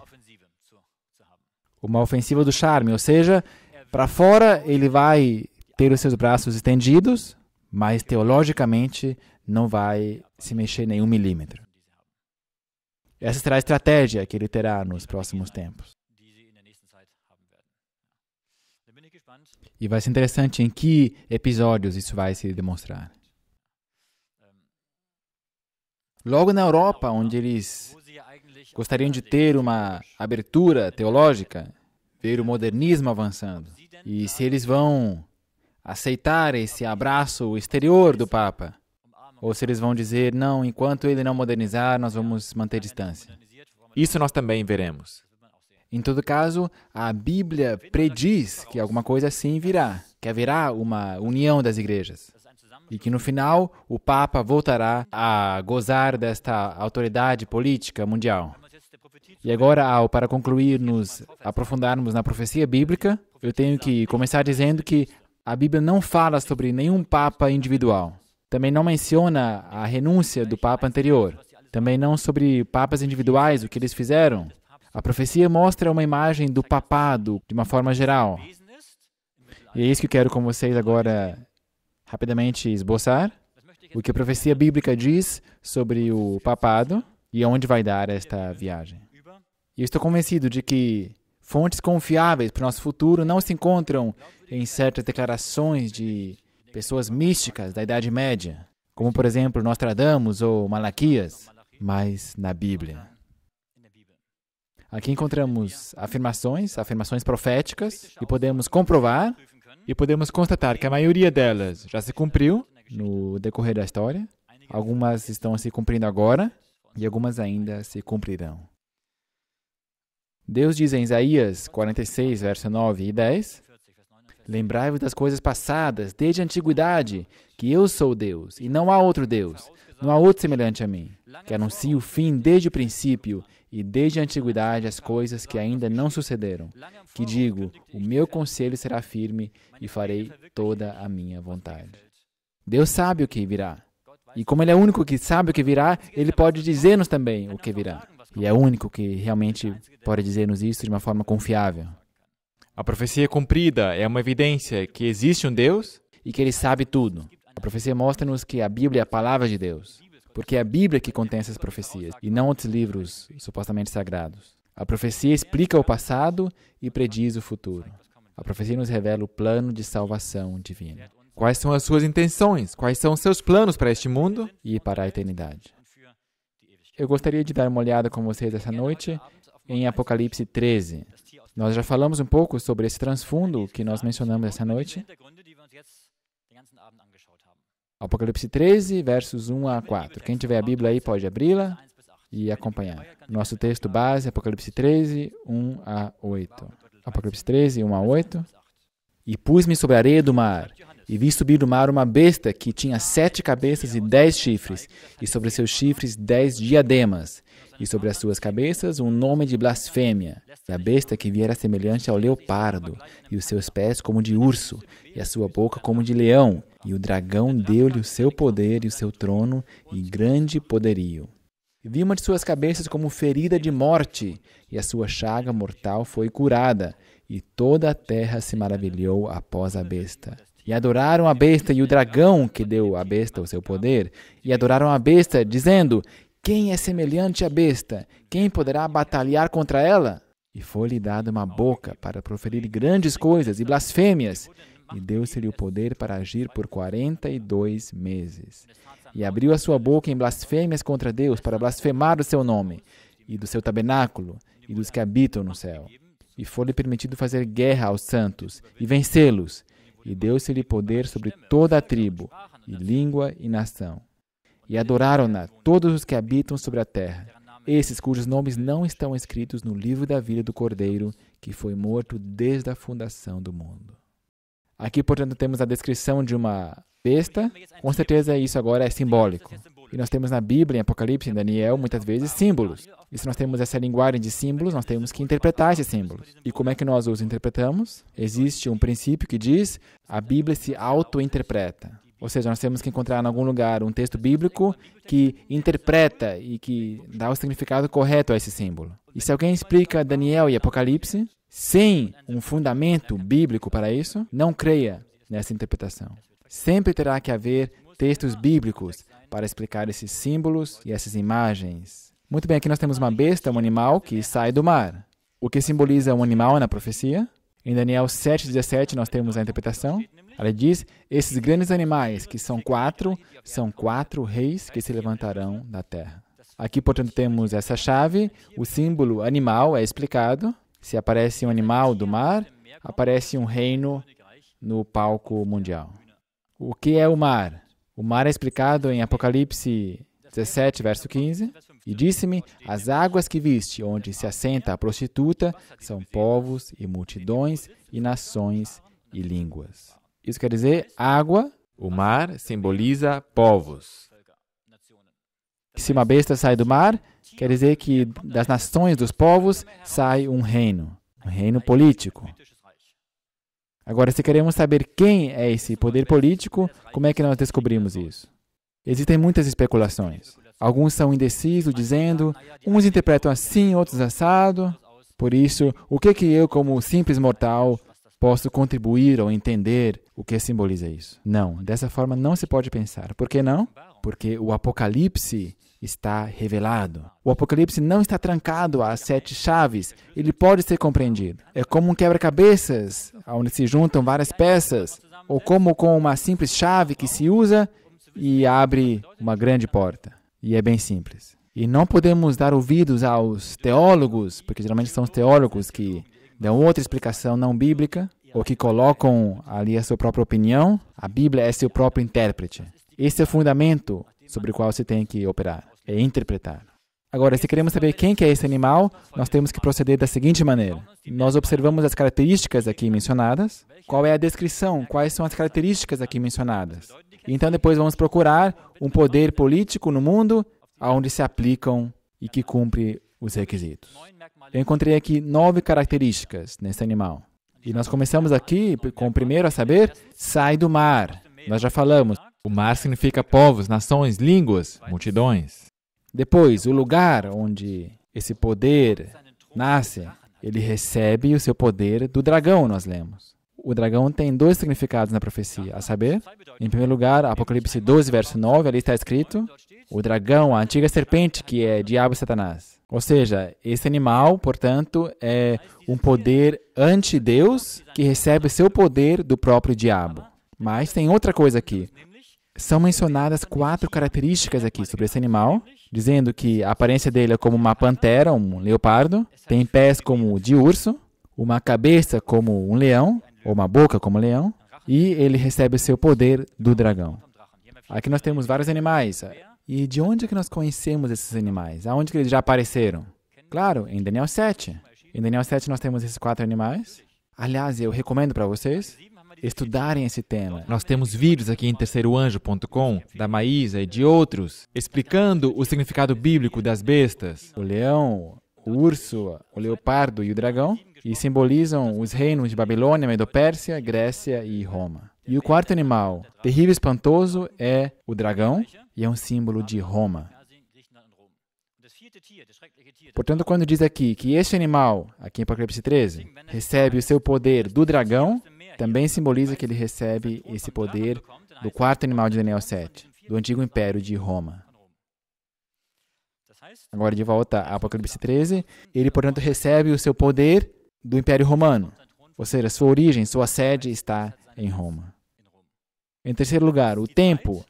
Uma ofensiva do charme, ou seja, para fora ele vai ter os seus braços estendidos, mas teologicamente não vai se mexer nem um milímetro. Essa será a estratégia que ele terá nos próximos tempos. E vai ser interessante em que episódios isso vai se demonstrar. Logo na Europa, onde eles gostariam de ter uma abertura teológica, ver o modernismo avançando. E se eles vão aceitar esse abraço exterior do Papa, ou se eles vão dizer, não, enquanto ele não modernizar, nós vamos manter distância. Isso nós também veremos. Em todo caso, a Bíblia prediz que alguma coisa assim virá, que haverá uma união das igrejas. E que no final o Papa voltará a gozar desta autoridade política mundial. E agora, para concluir, nos aprofundarmos na profecia bíblica, eu tenho que começar dizendo que a Bíblia não fala sobre nenhum Papa individual. Também não menciona a renúncia do Papa anterior. Também não sobre papas individuais, o que eles fizeram. A profecia mostra uma imagem do papado de uma forma geral. E é isso que eu quero com vocês agora rapidamente esboçar. O que a profecia bíblica diz sobre o papado e onde vai dar esta viagem. E eu estou convencido de que fontes confiáveis para o nosso futuro não se encontram em certas declarações de pessoas místicas da Idade Média, como por exemplo Nostradamus ou Malaquias, mas na Bíblia. Aqui encontramos afirmações, afirmações proféticas, e podemos comprovar e podemos constatar que a maioria delas já se cumpriu no decorrer da história. Algumas estão se cumprindo agora e algumas ainda se cumprirão. Deus diz em Isaías 46, verso 9 e 10: Lembrai-vos das coisas passadas, desde a antiguidade, que eu sou Deus e não há outro Deus, não há outro semelhante a mim, que anuncie o fim desde o princípio e desde a antiguidade as coisas que ainda não sucederam. Que digo: o meu conselho será firme e farei toda a minha vontade. Deus sabe o que virá. E como Ele é o único que sabe o que virá, Ele pode dizer-nos também o que virá. E é o único que realmente pode dizer-nos isso de uma forma confiável. A profecia é cumprida é uma evidência que existe um Deus e que ele sabe tudo. A profecia mostra-nos que a Bíblia é a palavra de Deus, porque é a Bíblia que contém essas profecias e não outros livros supostamente sagrados. A profecia explica o passado e prediz o futuro. A profecia nos revela o plano de salvação divina. Quais são as suas intenções? Quais são os seus planos para este mundo e para a eternidade? Eu gostaria de dar uma olhada com vocês essa noite em Apocalipse 13. Nós já falamos um pouco sobre esse transfundo que nós mencionamos essa noite. Apocalipse 13, versos 1 a 4. Quem tiver a Bíblia aí pode abri-la e acompanhar. Nosso texto base, Apocalipse 13, 1 a 8. Apocalipse 13, 1 a 8. E pus-me sobre a areia do mar, e vi subir do mar uma besta que tinha sete cabeças e dez chifres, e sobre seus chifres dez diademas e sobre as suas cabeças um nome de blasfêmia, da besta que viera semelhante ao leopardo, e os seus pés como de urso, e a sua boca como de leão, e o dragão deu-lhe o seu poder e o seu trono, e grande poderio. Vi uma de suas cabeças como ferida de morte, e a sua chaga mortal foi curada, e toda a terra se maravilhou após a besta. E adoraram a besta e o dragão que deu à besta o seu poder, e adoraram a besta, dizendo: quem é semelhante à besta? Quem poderá batalhar contra ela? E foi-lhe dada uma boca para proferir grandes coisas e blasfêmias, e deu-se-lhe o poder para agir por quarenta e dois meses. E abriu a sua boca em blasfêmias contra Deus, para blasfemar do seu nome, e do seu tabernáculo, e dos que habitam no céu. E foi-lhe permitido fazer guerra aos santos, e vencê-los, e deu-se-lhe poder sobre toda a tribo, e língua e nação e adoraram-na todos os que habitam sobre a terra, esses cujos nomes não estão escritos no livro da vida do Cordeiro, que foi morto desde a fundação do mundo. Aqui, portanto, temos a descrição de uma besta. Com certeza, isso agora é simbólico. E nós temos na Bíblia, em Apocalipse, em Daniel, muitas vezes símbolos. E se nós temos essa linguagem de símbolos, nós temos que interpretar esses símbolos. E como é que nós os interpretamos? Existe um princípio que diz: a Bíblia se auto-interpreta. Ou seja, nós temos que encontrar em algum lugar um texto bíblico que interpreta e que dá o significado correto a esse símbolo. E se alguém explica Daniel e Apocalipse sem um fundamento bíblico para isso, não creia nessa interpretação. Sempre terá que haver textos bíblicos para explicar esses símbolos e essas imagens. Muito bem, aqui nós temos uma besta, um animal que sai do mar. O que simboliza um animal na profecia? Em Daniel 7,17 nós temos a interpretação. Ela diz: Esses grandes animais, que são quatro, são quatro reis que se levantarão da terra. Aqui, portanto, temos essa chave. O símbolo animal é explicado. Se aparece um animal do mar, aparece um reino no palco mundial. O que é o mar? O mar é explicado em Apocalipse 17, verso 15. E disse-me: As águas que viste, onde se assenta a prostituta, são povos e multidões e nações e línguas. Isso quer dizer água. O mar simboliza povos. Se uma besta sai do mar, quer dizer que das nações dos povos sai um reino, um reino político. Agora, se queremos saber quem é esse poder político, como é que nós descobrimos isso? Existem muitas especulações. Alguns são indecisos, dizendo, uns interpretam assim, outros assado. Por isso, o que que eu, como simples mortal, posso contribuir ou entender o que simboliza isso? Não, dessa forma não se pode pensar. Por que não? Porque o Apocalipse está revelado. O Apocalipse não está trancado às sete chaves, ele pode ser compreendido. É como um quebra-cabeças, onde se juntam várias peças, ou como com uma simples chave que se usa e abre uma grande porta. E é bem simples. E não podemos dar ouvidos aos teólogos, porque geralmente são os teólogos que dão outra explicação não bíblica, ou que colocam ali a sua própria opinião. A Bíblia é seu próprio intérprete. Esse é o fundamento sobre o qual você tem que operar, é interpretar. Agora, se queremos saber quem que é esse animal, nós temos que proceder da seguinte maneira. Nós observamos as características aqui mencionadas. Qual é a descrição? Quais são as características aqui mencionadas? Então, depois vamos procurar um poder político no mundo onde se aplicam e que cumpre os requisitos. Eu encontrei aqui nove características nesse animal. E nós começamos aqui com o primeiro a saber, sai do mar. Nós já falamos, o mar significa povos, nações, línguas, multidões. Depois, o lugar onde esse poder nasce, ele recebe o seu poder do dragão, nós lemos. O dragão tem dois significados na profecia, a saber, em primeiro lugar, Apocalipse 12, verso 9, ali está escrito: o dragão, a antiga serpente, que é diabo e Satanás. Ou seja, esse animal, portanto, é um poder anti-Deus que recebe seu poder do próprio diabo. Mas tem outra coisa aqui são mencionadas quatro características aqui sobre esse animal, dizendo que a aparência dele é como uma pantera, um leopardo, tem pés como de urso, uma cabeça como um leão, ou uma boca como um leão, e ele recebe o seu poder do dragão. Aqui nós temos vários animais. E de onde é que nós conhecemos esses animais? Aonde que eles já apareceram? Claro, em Daniel 7. Em Daniel 7 nós temos esses quatro animais. Aliás, eu recomendo para vocês estudarem esse tema. Nós temos vídeos aqui em terceiroanjo.com, da Maísa e de outros, explicando o significado bíblico das bestas. O leão, o urso, o leopardo e o dragão, e simbolizam os reinos de Babilônia, Medo-Pérsia, Grécia e Roma. E o quarto animal, terrível e espantoso, é o dragão, e é um símbolo de Roma. Portanto, quando diz aqui que este animal, aqui em Apocalipse 13, recebe o seu poder do dragão, também simboliza que ele recebe esse poder do quarto animal de Daniel 7, do antigo império de Roma. Agora, de volta a Apocalipse 13, ele, portanto, recebe o seu poder do Império Romano, ou seja, sua origem, sua sede está em Roma. Em terceiro lugar, o tempo.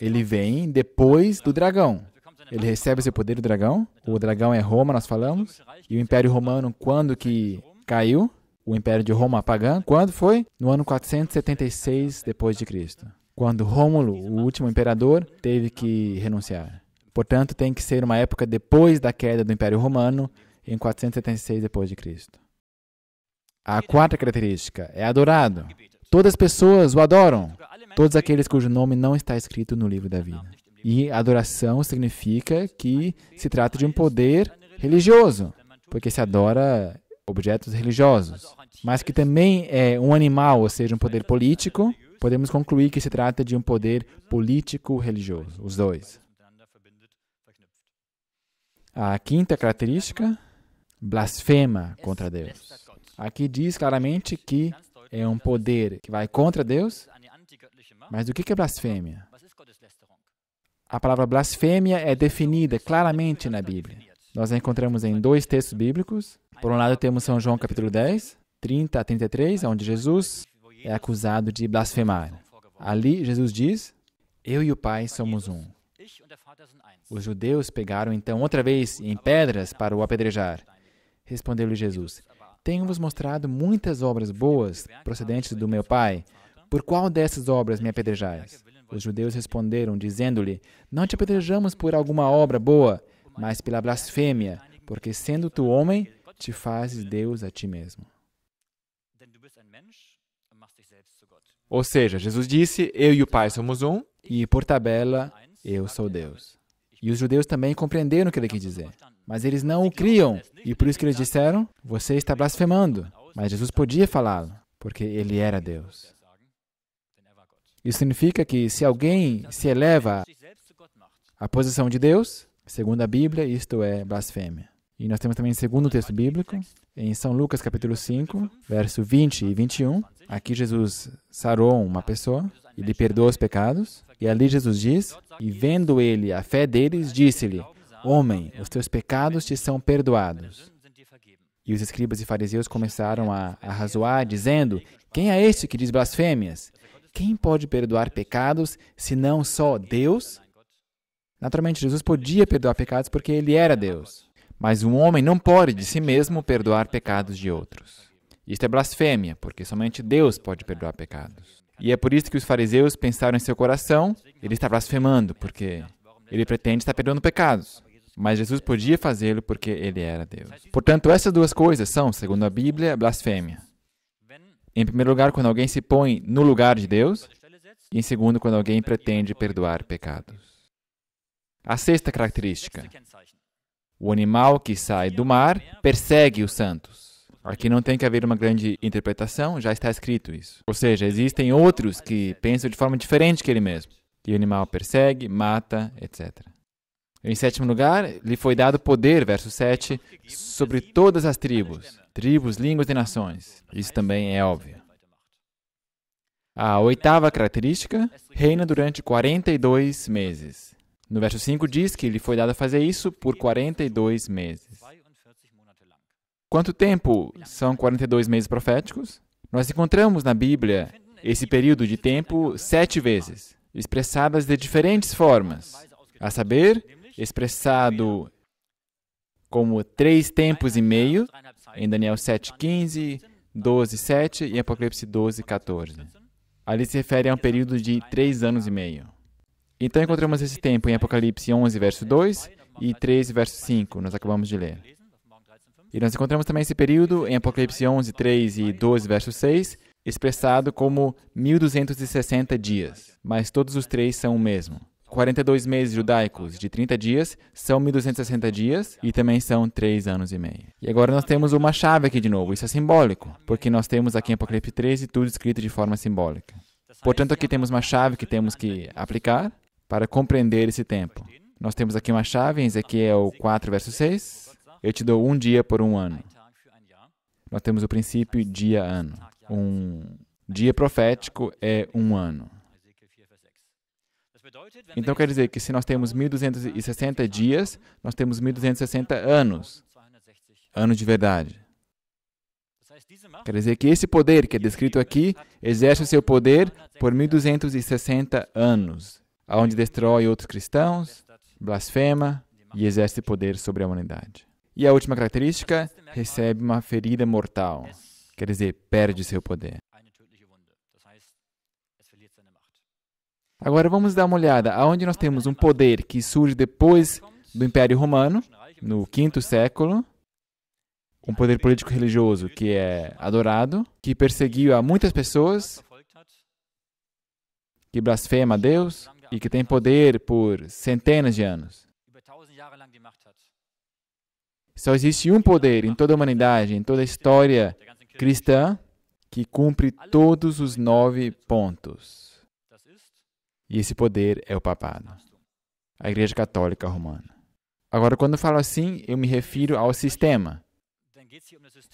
Ele vem depois do dragão. Ele recebe seu poder do dragão. O dragão é Roma, nós falamos. E o Império Romano, quando que caiu? o Império de Roma pagã, quando foi? No ano 476 d.C., quando Rômulo, o último imperador, teve que renunciar. Portanto, tem que ser uma época depois da queda do Império Romano, em 476 d.C. A quarta característica é adorado. Todas as pessoas o adoram, todos aqueles cujo nome não está escrito no livro da vida. E adoração significa que se trata de um poder religioso, porque se adora objetos religiosos, mas que também é um animal, ou seja, um poder político, podemos concluir que se trata de um poder político-religioso, os dois. A quinta característica, blasfema contra Deus. Aqui diz claramente que é um poder que vai contra Deus, mas o que é blasfêmia? A palavra blasfêmia é definida claramente na Bíblia. Nós a encontramos em dois textos bíblicos, por um lado, temos São João capítulo 10, 30 a 33, onde Jesus é acusado de blasfemar. Ali, Jesus diz: Eu e o Pai somos um. Os judeus pegaram então outra vez em pedras para o apedrejar. Respondeu-lhe Jesus: Tenho-vos mostrado muitas obras boas procedentes do meu Pai. Por qual dessas obras me apedrejais? Os judeus responderam, dizendo-lhe: Não te apedrejamos por alguma obra boa, mas pela blasfêmia, porque sendo tu homem, te fazes Deus a ti mesmo. Ou seja, Jesus disse: Eu e o Pai somos um, e por tabela, eu sou Deus. E os judeus também compreenderam o que ele quis dizer, mas eles não o criam, e por isso que eles disseram: Você está blasfemando. Mas Jesus podia falá-lo, porque ele era é Deus. Isso significa que se alguém então, se eleva à posição de Deus, segundo a Bíblia, isto é blasfêmia. E nós temos também um segundo texto bíblico, em São Lucas capítulo 5, verso 20 e 21. Aqui Jesus sarou uma pessoa e lhe perdoou os pecados. E ali Jesus diz, e vendo ele a fé deles, disse-lhe, Homem, os teus pecados te são perdoados. E os escribas e fariseus começaram a, a razoar, dizendo, Quem é este que diz blasfêmias? Quem pode perdoar pecados, senão só Deus? Naturalmente, Jesus podia perdoar pecados porque ele era Deus. Mas um homem não pode de si mesmo perdoar pecados de outros. Isto é blasfêmia, porque somente Deus pode perdoar pecados. E é por isso que os fariseus pensaram em seu coração: ele está blasfemando, porque ele pretende estar perdoando pecados. Mas Jesus podia fazê-lo porque ele era Deus. Portanto, essas duas coisas são, segundo a Bíblia, blasfêmia. Em primeiro lugar, quando alguém se põe no lugar de Deus, e em segundo, quando alguém pretende perdoar pecados. A sexta característica: o animal que sai do mar persegue os santos. Aqui não tem que haver uma grande interpretação, já está escrito isso. Ou seja, existem outros que pensam de forma diferente que ele mesmo. E o animal persegue, mata, etc. Em sétimo lugar, lhe foi dado poder, verso 7, sobre todas as tribos, tribos, línguas e nações. Isso também é óbvio. A oitava característica, reina durante 42 meses. No verso 5 diz que lhe foi dado a fazer isso por 42 meses. Quanto tempo são 42 meses proféticos? Nós encontramos na Bíblia esse período de tempo sete vezes, expressadas de diferentes formas, a saber, expressado como três tempos e meio, em Daniel 7,15, 12,7 e Apocalipse 12,14. Ali se refere a um período de três anos e meio. Então encontramos esse tempo em Apocalipse 11, verso 2 e 13, verso 5, nós acabamos de ler. E nós encontramos também esse período em Apocalipse 11, 3 e 12, verso 6, expressado como 1260 dias, mas todos os três são o mesmo. 42 meses judaicos de 30 dias são 1260 dias e também são 3 anos e meio. E agora nós temos uma chave aqui de novo, isso é simbólico, porque nós temos aqui em Apocalipse 13 tudo escrito de forma simbólica. Portanto, aqui temos uma chave que temos que aplicar, para compreender esse tempo. Nós temos aqui uma chave em Ezequiel 4, verso 6. Eu te dou um dia por um ano. Nós temos o princípio dia-ano. Um dia profético é um ano. Então quer dizer que se nós temos 1260 dias, nós temos 1260 anos. Anos de verdade. Quer dizer que esse poder que é descrito aqui exerce o seu poder por 1260 anos aonde destrói outros cristãos, blasfema e exerce poder sobre a humanidade. E a última característica, recebe uma ferida mortal, quer dizer, perde seu poder. Agora vamos dar uma olhada aonde nós temos um poder que surge depois do Império Romano, no quinto século, um poder político religioso que é adorado, que perseguiu a muitas pessoas, que blasfema a Deus, e que tem poder por centenas de anos. Só existe um poder em toda a humanidade, em toda a história cristã, que cumpre todos os nove pontos. E esse poder é o papado, a Igreja Católica Romana. Agora, quando falo assim, eu me refiro ao sistema.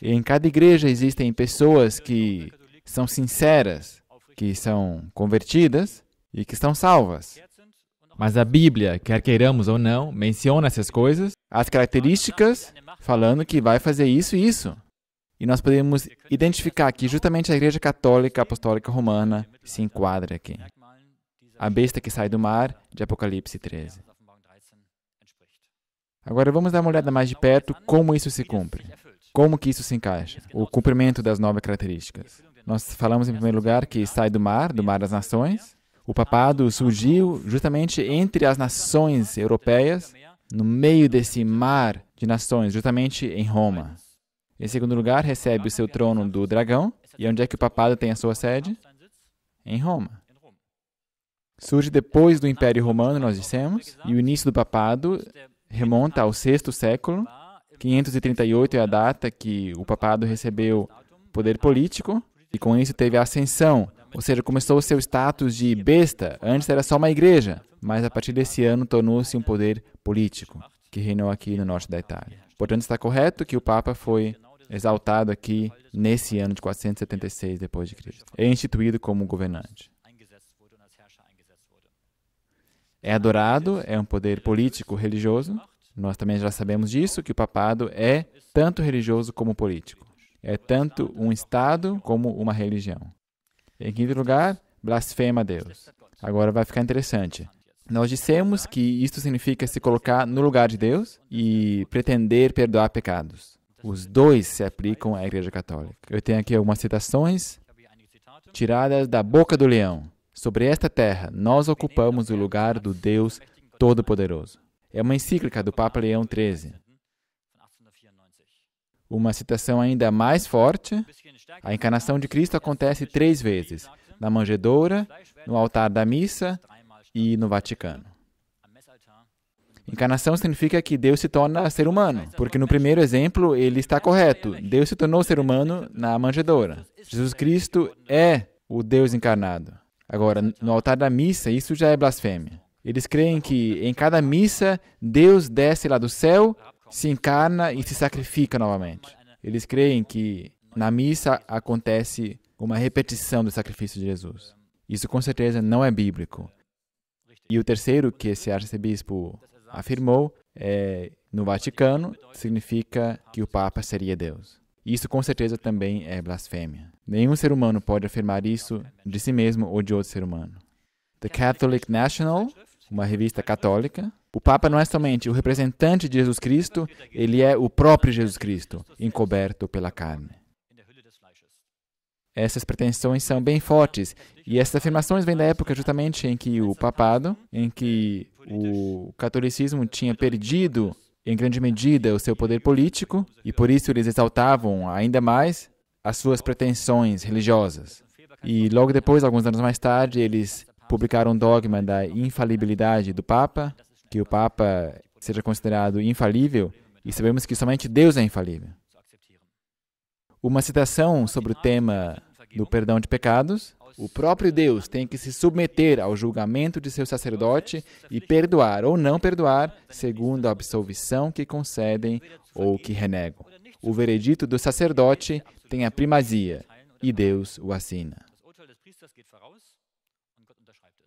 E em cada igreja existem pessoas que são sinceras, que são convertidas, e que estão salvas. Mas a Bíblia, quer queiramos ou não, menciona essas coisas, as características, falando que vai fazer isso e isso. E nós podemos identificar que justamente a Igreja Católica Apostólica Romana se enquadra aqui. A besta que sai do mar, de Apocalipse 13. Agora vamos dar uma olhada mais de perto como isso se cumpre. Como que isso se encaixa? O cumprimento das nove características. Nós falamos em primeiro lugar que sai do mar, do mar das nações, o papado surgiu justamente entre as nações europeias, no meio desse mar de nações, justamente em Roma. Em segundo lugar, recebe o seu trono do dragão. E onde é que o papado tem a sua sede? Em Roma. Surge depois do Império Romano, nós dissemos, e o início do papado remonta ao sexto século. 538 é a data que o papado recebeu poder político, e com isso teve a ascensão ou seja, começou o seu status de besta, antes era só uma igreja, mas a partir desse ano tornou-se um poder político que reinou aqui no norte da Itália. Portanto, está correto que o Papa foi exaltado aqui nesse ano de 476 depois de Cristo, é instituído como governante. É adorado, é um poder político religioso. Nós também já sabemos disso que o papado é tanto religioso como político. É tanto um estado como uma religião. Em quinto lugar, blasfema a Deus. Agora vai ficar interessante. Nós dissemos que isto significa se colocar no lugar de Deus e pretender perdoar pecados. Os dois se aplicam à Igreja Católica. Eu tenho aqui algumas citações tiradas da boca do leão. Sobre esta terra, nós ocupamos o lugar do Deus Todo-Poderoso. É uma encíclica do Papa Leão XIII. Uma citação ainda mais forte a encarnação de Cristo acontece três vezes: na manjedoura, no altar da missa e no Vaticano. Encarnação significa que Deus se torna ser humano, porque no primeiro exemplo ele está correto. Deus se tornou ser humano na manjedoura. Jesus Cristo é o Deus encarnado. Agora, no altar da missa, isso já é blasfêmia. Eles creem que em cada missa Deus desce lá do céu, se encarna e se sacrifica novamente. Eles creem que na missa acontece uma repetição do sacrifício de Jesus. Isso com certeza não é bíblico. E o terceiro que esse arcebispo afirmou é, no Vaticano significa que o Papa seria Deus. Isso com certeza também é blasfêmia. Nenhum ser humano pode afirmar isso de si mesmo ou de outro ser humano. The Catholic National, uma revista católica, o Papa não é somente o representante de Jesus Cristo, ele é o próprio Jesus Cristo, encoberto pela carne. Essas pretensões são bem fortes. E essas afirmações vêm da época justamente em que o papado, em que o catolicismo tinha perdido em grande medida o seu poder político, e por isso eles exaltavam ainda mais as suas pretensões religiosas. E logo depois, alguns anos mais tarde, eles publicaram o um dogma da infalibilidade do Papa, que o Papa seja considerado infalível, e sabemos que somente Deus é infalível uma citação sobre o tema do perdão de pecados. O próprio Deus tem que se submeter ao julgamento de seu sacerdote e perdoar ou não perdoar, segundo a absolvição que concedem ou que renegam. O veredito do sacerdote tem a primazia e Deus o assina.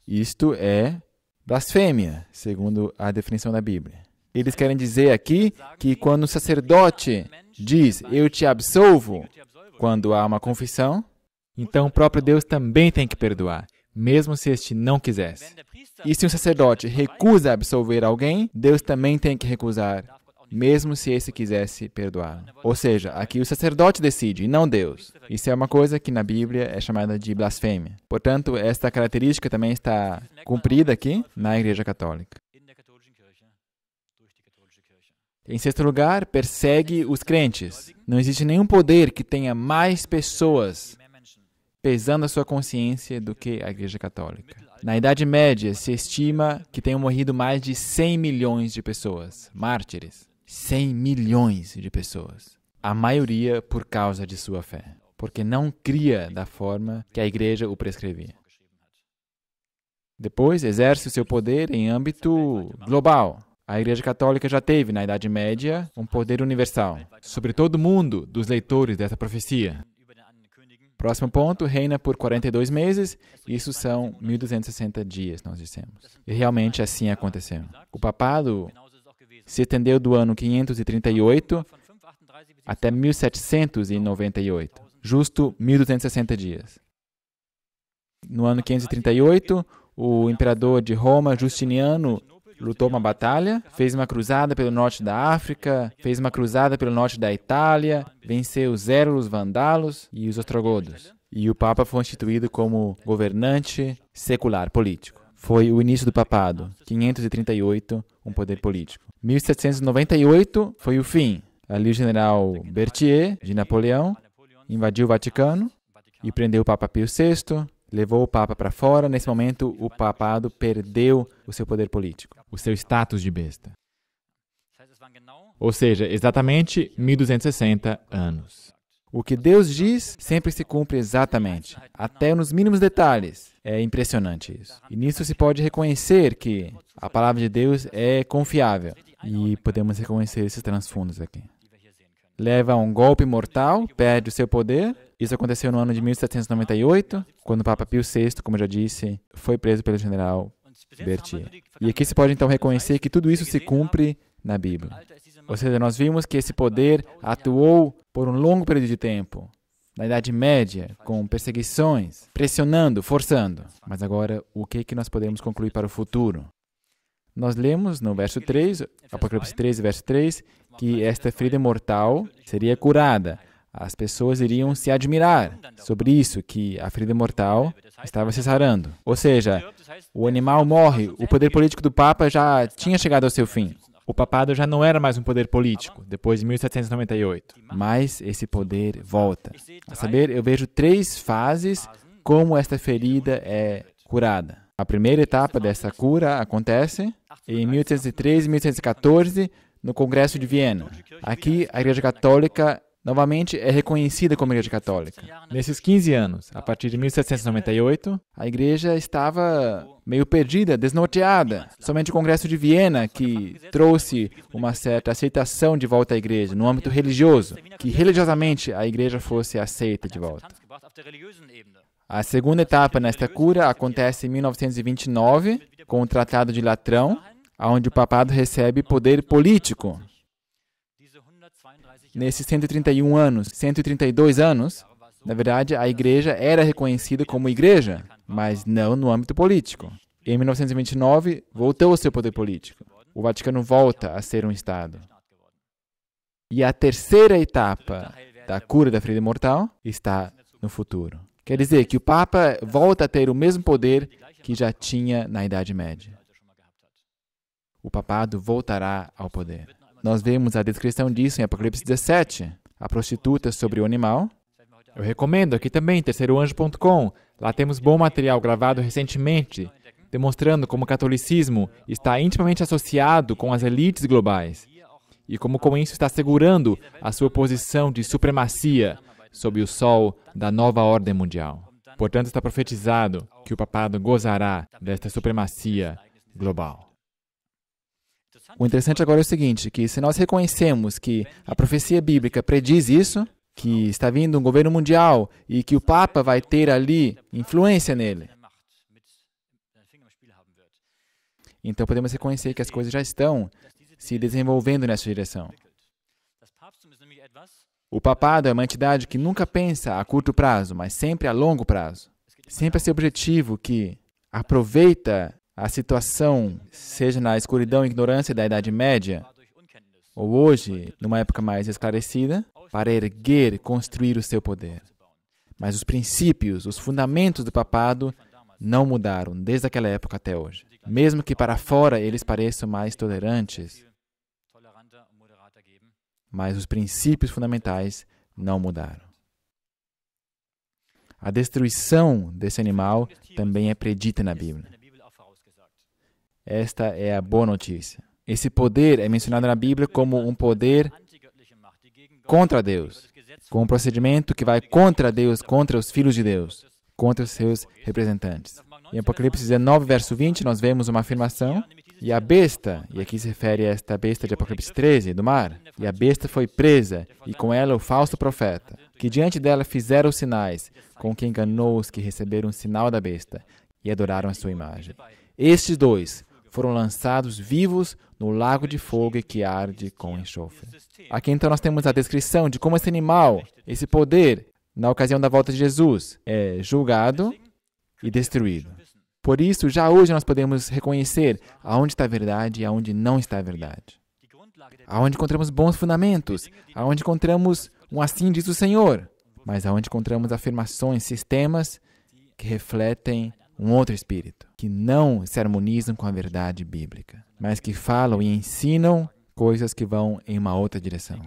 Isto é blasfêmia, segundo a definição da Bíblia. Eles querem dizer aqui que quando o sacerdote diz, Eu te absolvo, quando há uma confissão, então o próprio Deus também tem que perdoar, mesmo se este não quisesse. E se um sacerdote recusa absolver alguém, Deus também tem que recusar, mesmo se esse quisesse perdoar. Ou seja, aqui o sacerdote decide, e não Deus. Isso é uma coisa que na Bíblia é chamada de blasfêmia. Portanto, esta característica também está cumprida aqui na Igreja Católica. Em sexto lugar, persegue os crentes. Não existe nenhum poder que tenha mais pessoas pesando a sua consciência do que a Igreja Católica. Na Idade Média, se estima que tenham morrido mais de 100 milhões de pessoas, mártires. 100 milhões de pessoas. A maioria por causa de sua fé, porque não cria da forma que a Igreja o prescrevia. Depois, exerce o seu poder em âmbito global. A Igreja Católica já teve, na Idade Média, um poder universal sobre todo o mundo dos leitores dessa profecia. Próximo ponto, reina por 42 meses, isso são 1260 dias, nós dissemos. E realmente assim aconteceu. O papado se estendeu do ano 538 até 1798, justo 1260 dias. No ano 538, o imperador de Roma, Justiniano, lutou uma batalha, fez uma cruzada pelo norte da África, fez uma cruzada pelo norte da Itália, venceu os Érulos vandalos e os ostrogodos. E o Papa foi instituído como governante secular político. Foi o início do papado, 538, um poder político. 1798 foi o fim. Ali o general Berthier, de Napoleão, invadiu o Vaticano e prendeu o Papa Pio VI, levou o Papa para fora. Nesse momento, o papado perdeu o seu poder político, o seu status de besta. Ou seja, exatamente 1260 anos. O que Deus diz sempre se cumpre exatamente, até nos mínimos detalhes. É impressionante isso. E nisso se pode reconhecer que a palavra de Deus é confiável. E podemos reconhecer esses transfundos aqui leva um golpe mortal, perde o seu poder. Isso aconteceu no ano de 1798, quando o Papa Pio VI, como já disse, foi preso pelo general Berthier. E aqui se pode então reconhecer que tudo isso se cumpre na Bíblia. Ou seja, nós vimos que esse poder atuou por um longo período de tempo, na Idade Média, com perseguições, pressionando, forçando. Mas agora, o que, é que nós podemos concluir para o futuro? Nós lemos no verso 3, Apocalipse 13, verso 3, que esta ferida mortal seria curada. As pessoas iriam se admirar sobre isso, que a ferida mortal estava se sarando. Ou seja, o animal morre, o poder político do Papa já tinha chegado ao seu fim. O papado já não era mais um poder político, depois de 1798. Mas esse poder volta. A saber, eu vejo três fases como esta ferida é curada. A primeira etapa dessa cura acontece em 1813 e 1814, no Congresso de Viena. Aqui, a Igreja Católica novamente é reconhecida como Igreja Católica. Nesses 15 anos, a partir de 1798, a Igreja estava meio perdida, desnorteada. Somente o Congresso de Viena que trouxe uma certa aceitação de volta à Igreja no âmbito religioso, que religiosamente a Igreja fosse aceita de volta. A segunda etapa nesta cura acontece em 1929, com o Tratado de Latrão, onde o papado recebe poder político. Nesses 131 anos, 132 anos, na verdade, a igreja era reconhecida como igreja, mas não no âmbito político. Em 1929, voltou ao seu poder político. O Vaticano volta a ser um Estado. E a terceira etapa da cura da ferida mortal está no futuro. Quer dizer que o Papa volta a ter o mesmo poder que já tinha na Idade Média o papado voltará ao poder. Nós vemos a descrição disso em Apocalipse 17. A prostituta sobre o animal. Eu recomendo aqui também terceiroanjo.com. Lá temos bom material gravado recentemente, demonstrando como o catolicismo está intimamente associado com as elites globais e como com isso está segurando a sua posição de supremacia sob o sol da nova ordem mundial. Portanto, está profetizado que o papado gozará desta supremacia global. O interessante agora é o seguinte, que se nós reconhecemos que a profecia bíblica prediz isso, que está vindo um governo mundial e que o Papa vai ter ali influência nele. Então podemos reconhecer que as coisas já estão se desenvolvendo nessa direção. O papado é uma entidade que nunca pensa a curto prazo, mas sempre a longo prazo. Sempre esse seu objetivo que aproveita a situação, seja na escuridão e ignorância da Idade Média, ou hoje, numa época mais esclarecida, para erguer e construir o seu poder. Mas os princípios, os fundamentos do papado não mudaram desde aquela época até hoje. Mesmo que para fora eles pareçam mais tolerantes, mas os princípios fundamentais não mudaram. A destruição desse animal também é predita na Bíblia. Esta é a boa notícia. Esse poder é mencionado na Bíblia como um poder contra Deus, com um procedimento que vai contra Deus, contra os filhos de Deus, contra os seus representantes. Em Apocalipse 19, verso 20, nós vemos uma afirmação e a besta, e aqui se refere a esta besta de Apocalipse 13, do mar, e a besta foi presa, e com ela o falso profeta, que diante dela fizeram os sinais, com que enganou os que receberam o sinal da besta, e adoraram a sua imagem. Estes dois foram lançados vivos no lago de fogo que arde com enxofre. Aqui então nós temos a descrição de como esse animal, esse poder, na ocasião da volta de Jesus, é julgado e destruído. Por isso, já hoje nós podemos reconhecer aonde está a verdade e aonde não está a verdade. Aonde encontramos bons fundamentos, aonde encontramos um assim diz o Senhor, mas aonde encontramos afirmações, sistemas que refletem um outro espírito, que não se harmonizam com a verdade bíblica, mas que falam e ensinam coisas que vão em uma outra direção.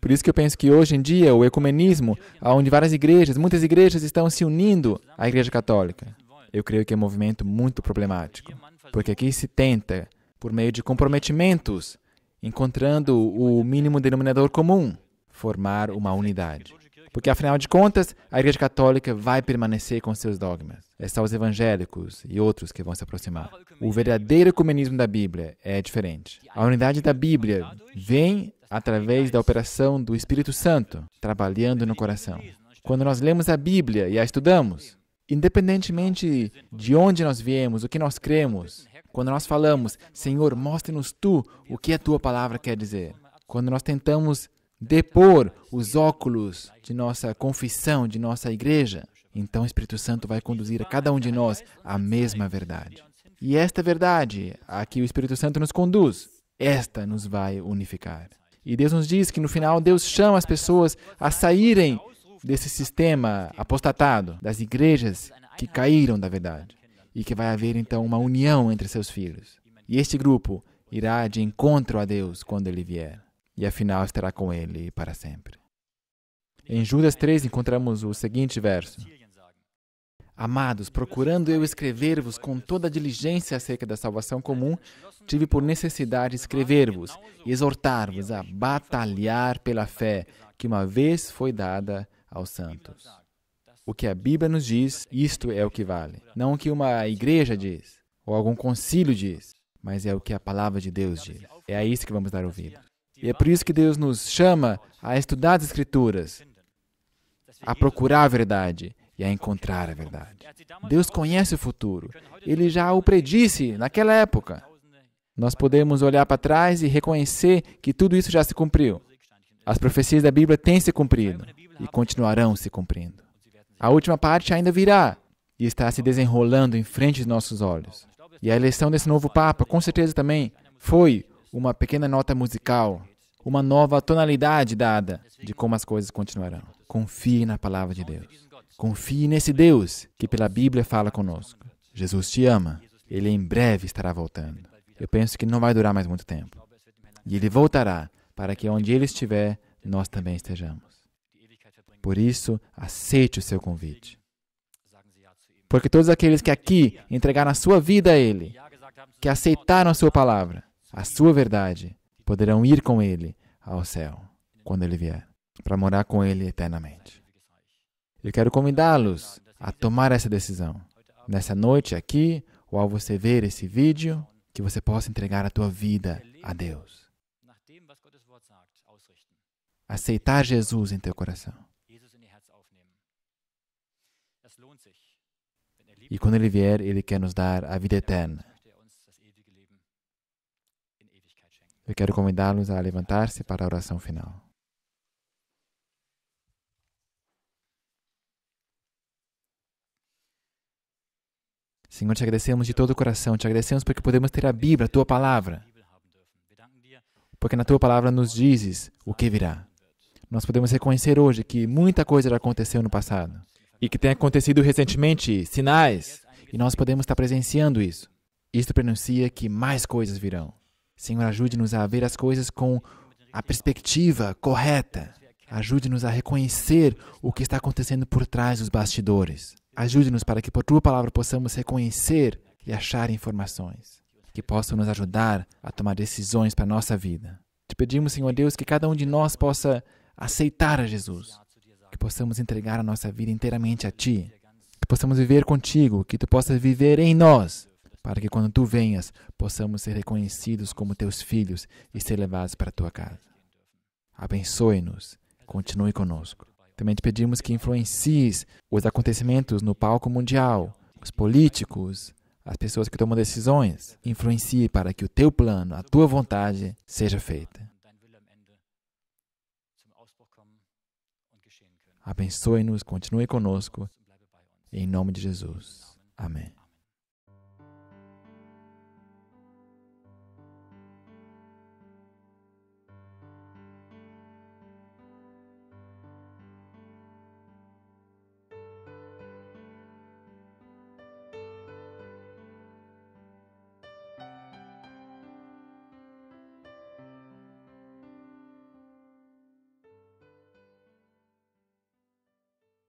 Por isso que eu penso que hoje em dia o ecumenismo, onde várias igrejas, muitas igrejas estão se unindo à Igreja Católica, eu creio que é um movimento muito problemático, porque aqui se tenta, por meio de comprometimentos, encontrando o mínimo denominador comum, formar uma unidade. Porque afinal de contas, a Igreja Católica vai permanecer com seus dogmas está é os evangélicos e outros que vão se aproximar. O verdadeiro ecumenismo da Bíblia é diferente. A unidade da Bíblia vem através da operação do Espírito Santo trabalhando no coração. Quando nós lemos a Bíblia e a estudamos, independentemente de onde nós viemos, o que nós cremos, quando nós falamos, Senhor, mostre-nos tu o que a tua palavra quer dizer. Quando nós tentamos depor os óculos de nossa confissão, de nossa igreja, então o Espírito Santo vai conduzir a cada um de nós à mesma verdade. E esta verdade a que o Espírito Santo nos conduz, esta nos vai unificar. E Deus nos diz que no final Deus chama as pessoas a saírem desse sistema apostatado, das igrejas que caíram da verdade, e que vai haver então uma união entre seus filhos. E este grupo irá de encontro a Deus quando ele vier, e afinal estará com ele para sempre. Em Judas 3 encontramos o seguinte verso: Amados, procurando eu escrever-vos com toda a diligência acerca da salvação comum, tive por necessidade escrever-vos e exortar-vos a batalhar pela fé que uma vez foi dada aos santos. O que a Bíblia nos diz, isto é o que vale. Não o que uma igreja diz, ou algum concílio diz, mas é o que a palavra de Deus diz. É a isso que vamos dar ouvido. E é por isso que Deus nos chama a estudar as Escrituras, a procurar a verdade e a encontrar a verdade. É, Deus conhece o futuro. Ele já o predisse naquela época. Né? Nós podemos olhar para trás e reconhecer que tudo isso já se cumpriu. As profecias da Bíblia têm se cumprido e continuarão se cumprindo. A última parte ainda virá e está se desenrolando em frente aos nossos olhos. E a eleição desse novo Papa, com certeza também, foi uma pequena nota musical, uma nova tonalidade dada de como as coisas continuarão. É Confie na palavra de Deus. Confie nesse Deus que pela Bíblia fala conosco. Jesus te ama. Ele em breve estará voltando. Eu penso que não vai durar mais muito tempo. E ele voltará para que onde ele estiver, nós também estejamos. Por isso, aceite o seu convite. Porque todos aqueles que aqui entregaram a sua vida a ele, que aceitaram a sua palavra, a sua verdade, poderão ir com ele ao céu, quando ele vier, para morar com ele eternamente. Eu quero convidá-los a tomar essa decisão. Nessa noite aqui, ou ao você ver esse vídeo, que você possa entregar a tua vida a Deus. Aceitar Jesus em teu coração. E quando ele vier, ele quer nos dar a vida eterna. Eu quero convidá-los a levantar-se para a oração final. Senhor, te agradecemos de todo o coração, te agradecemos porque podemos ter a Bíblia, a tua palavra. Porque na tua palavra nos dizes o que virá. Nós podemos reconhecer hoje que muita coisa já aconteceu no passado e que tem acontecido recentemente sinais, e nós podemos estar presenciando isso. Isto pronuncia que mais coisas virão. Senhor, ajude-nos a ver as coisas com a perspectiva correta. Ajude-nos a reconhecer o que está acontecendo por trás dos bastidores. Ajude-nos para que por tua palavra possamos reconhecer e achar informações que possam nos ajudar a tomar decisões para a nossa vida. Te pedimos, Senhor Deus, que cada um de nós possa aceitar a Jesus, que possamos entregar a nossa vida inteiramente a Ti, que possamos viver contigo, que Tu possas viver em nós, para que quando Tu venhas possamos ser reconhecidos como Teus filhos e ser levados para a Tua casa. Abençoe-nos, continue conosco. Também te pedimos que influencies os acontecimentos no palco mundial, os políticos, as pessoas que tomam decisões. Influencie para que o teu plano, a tua vontade seja feita. Abençoe-nos, continue conosco. Em nome de Jesus. Amém.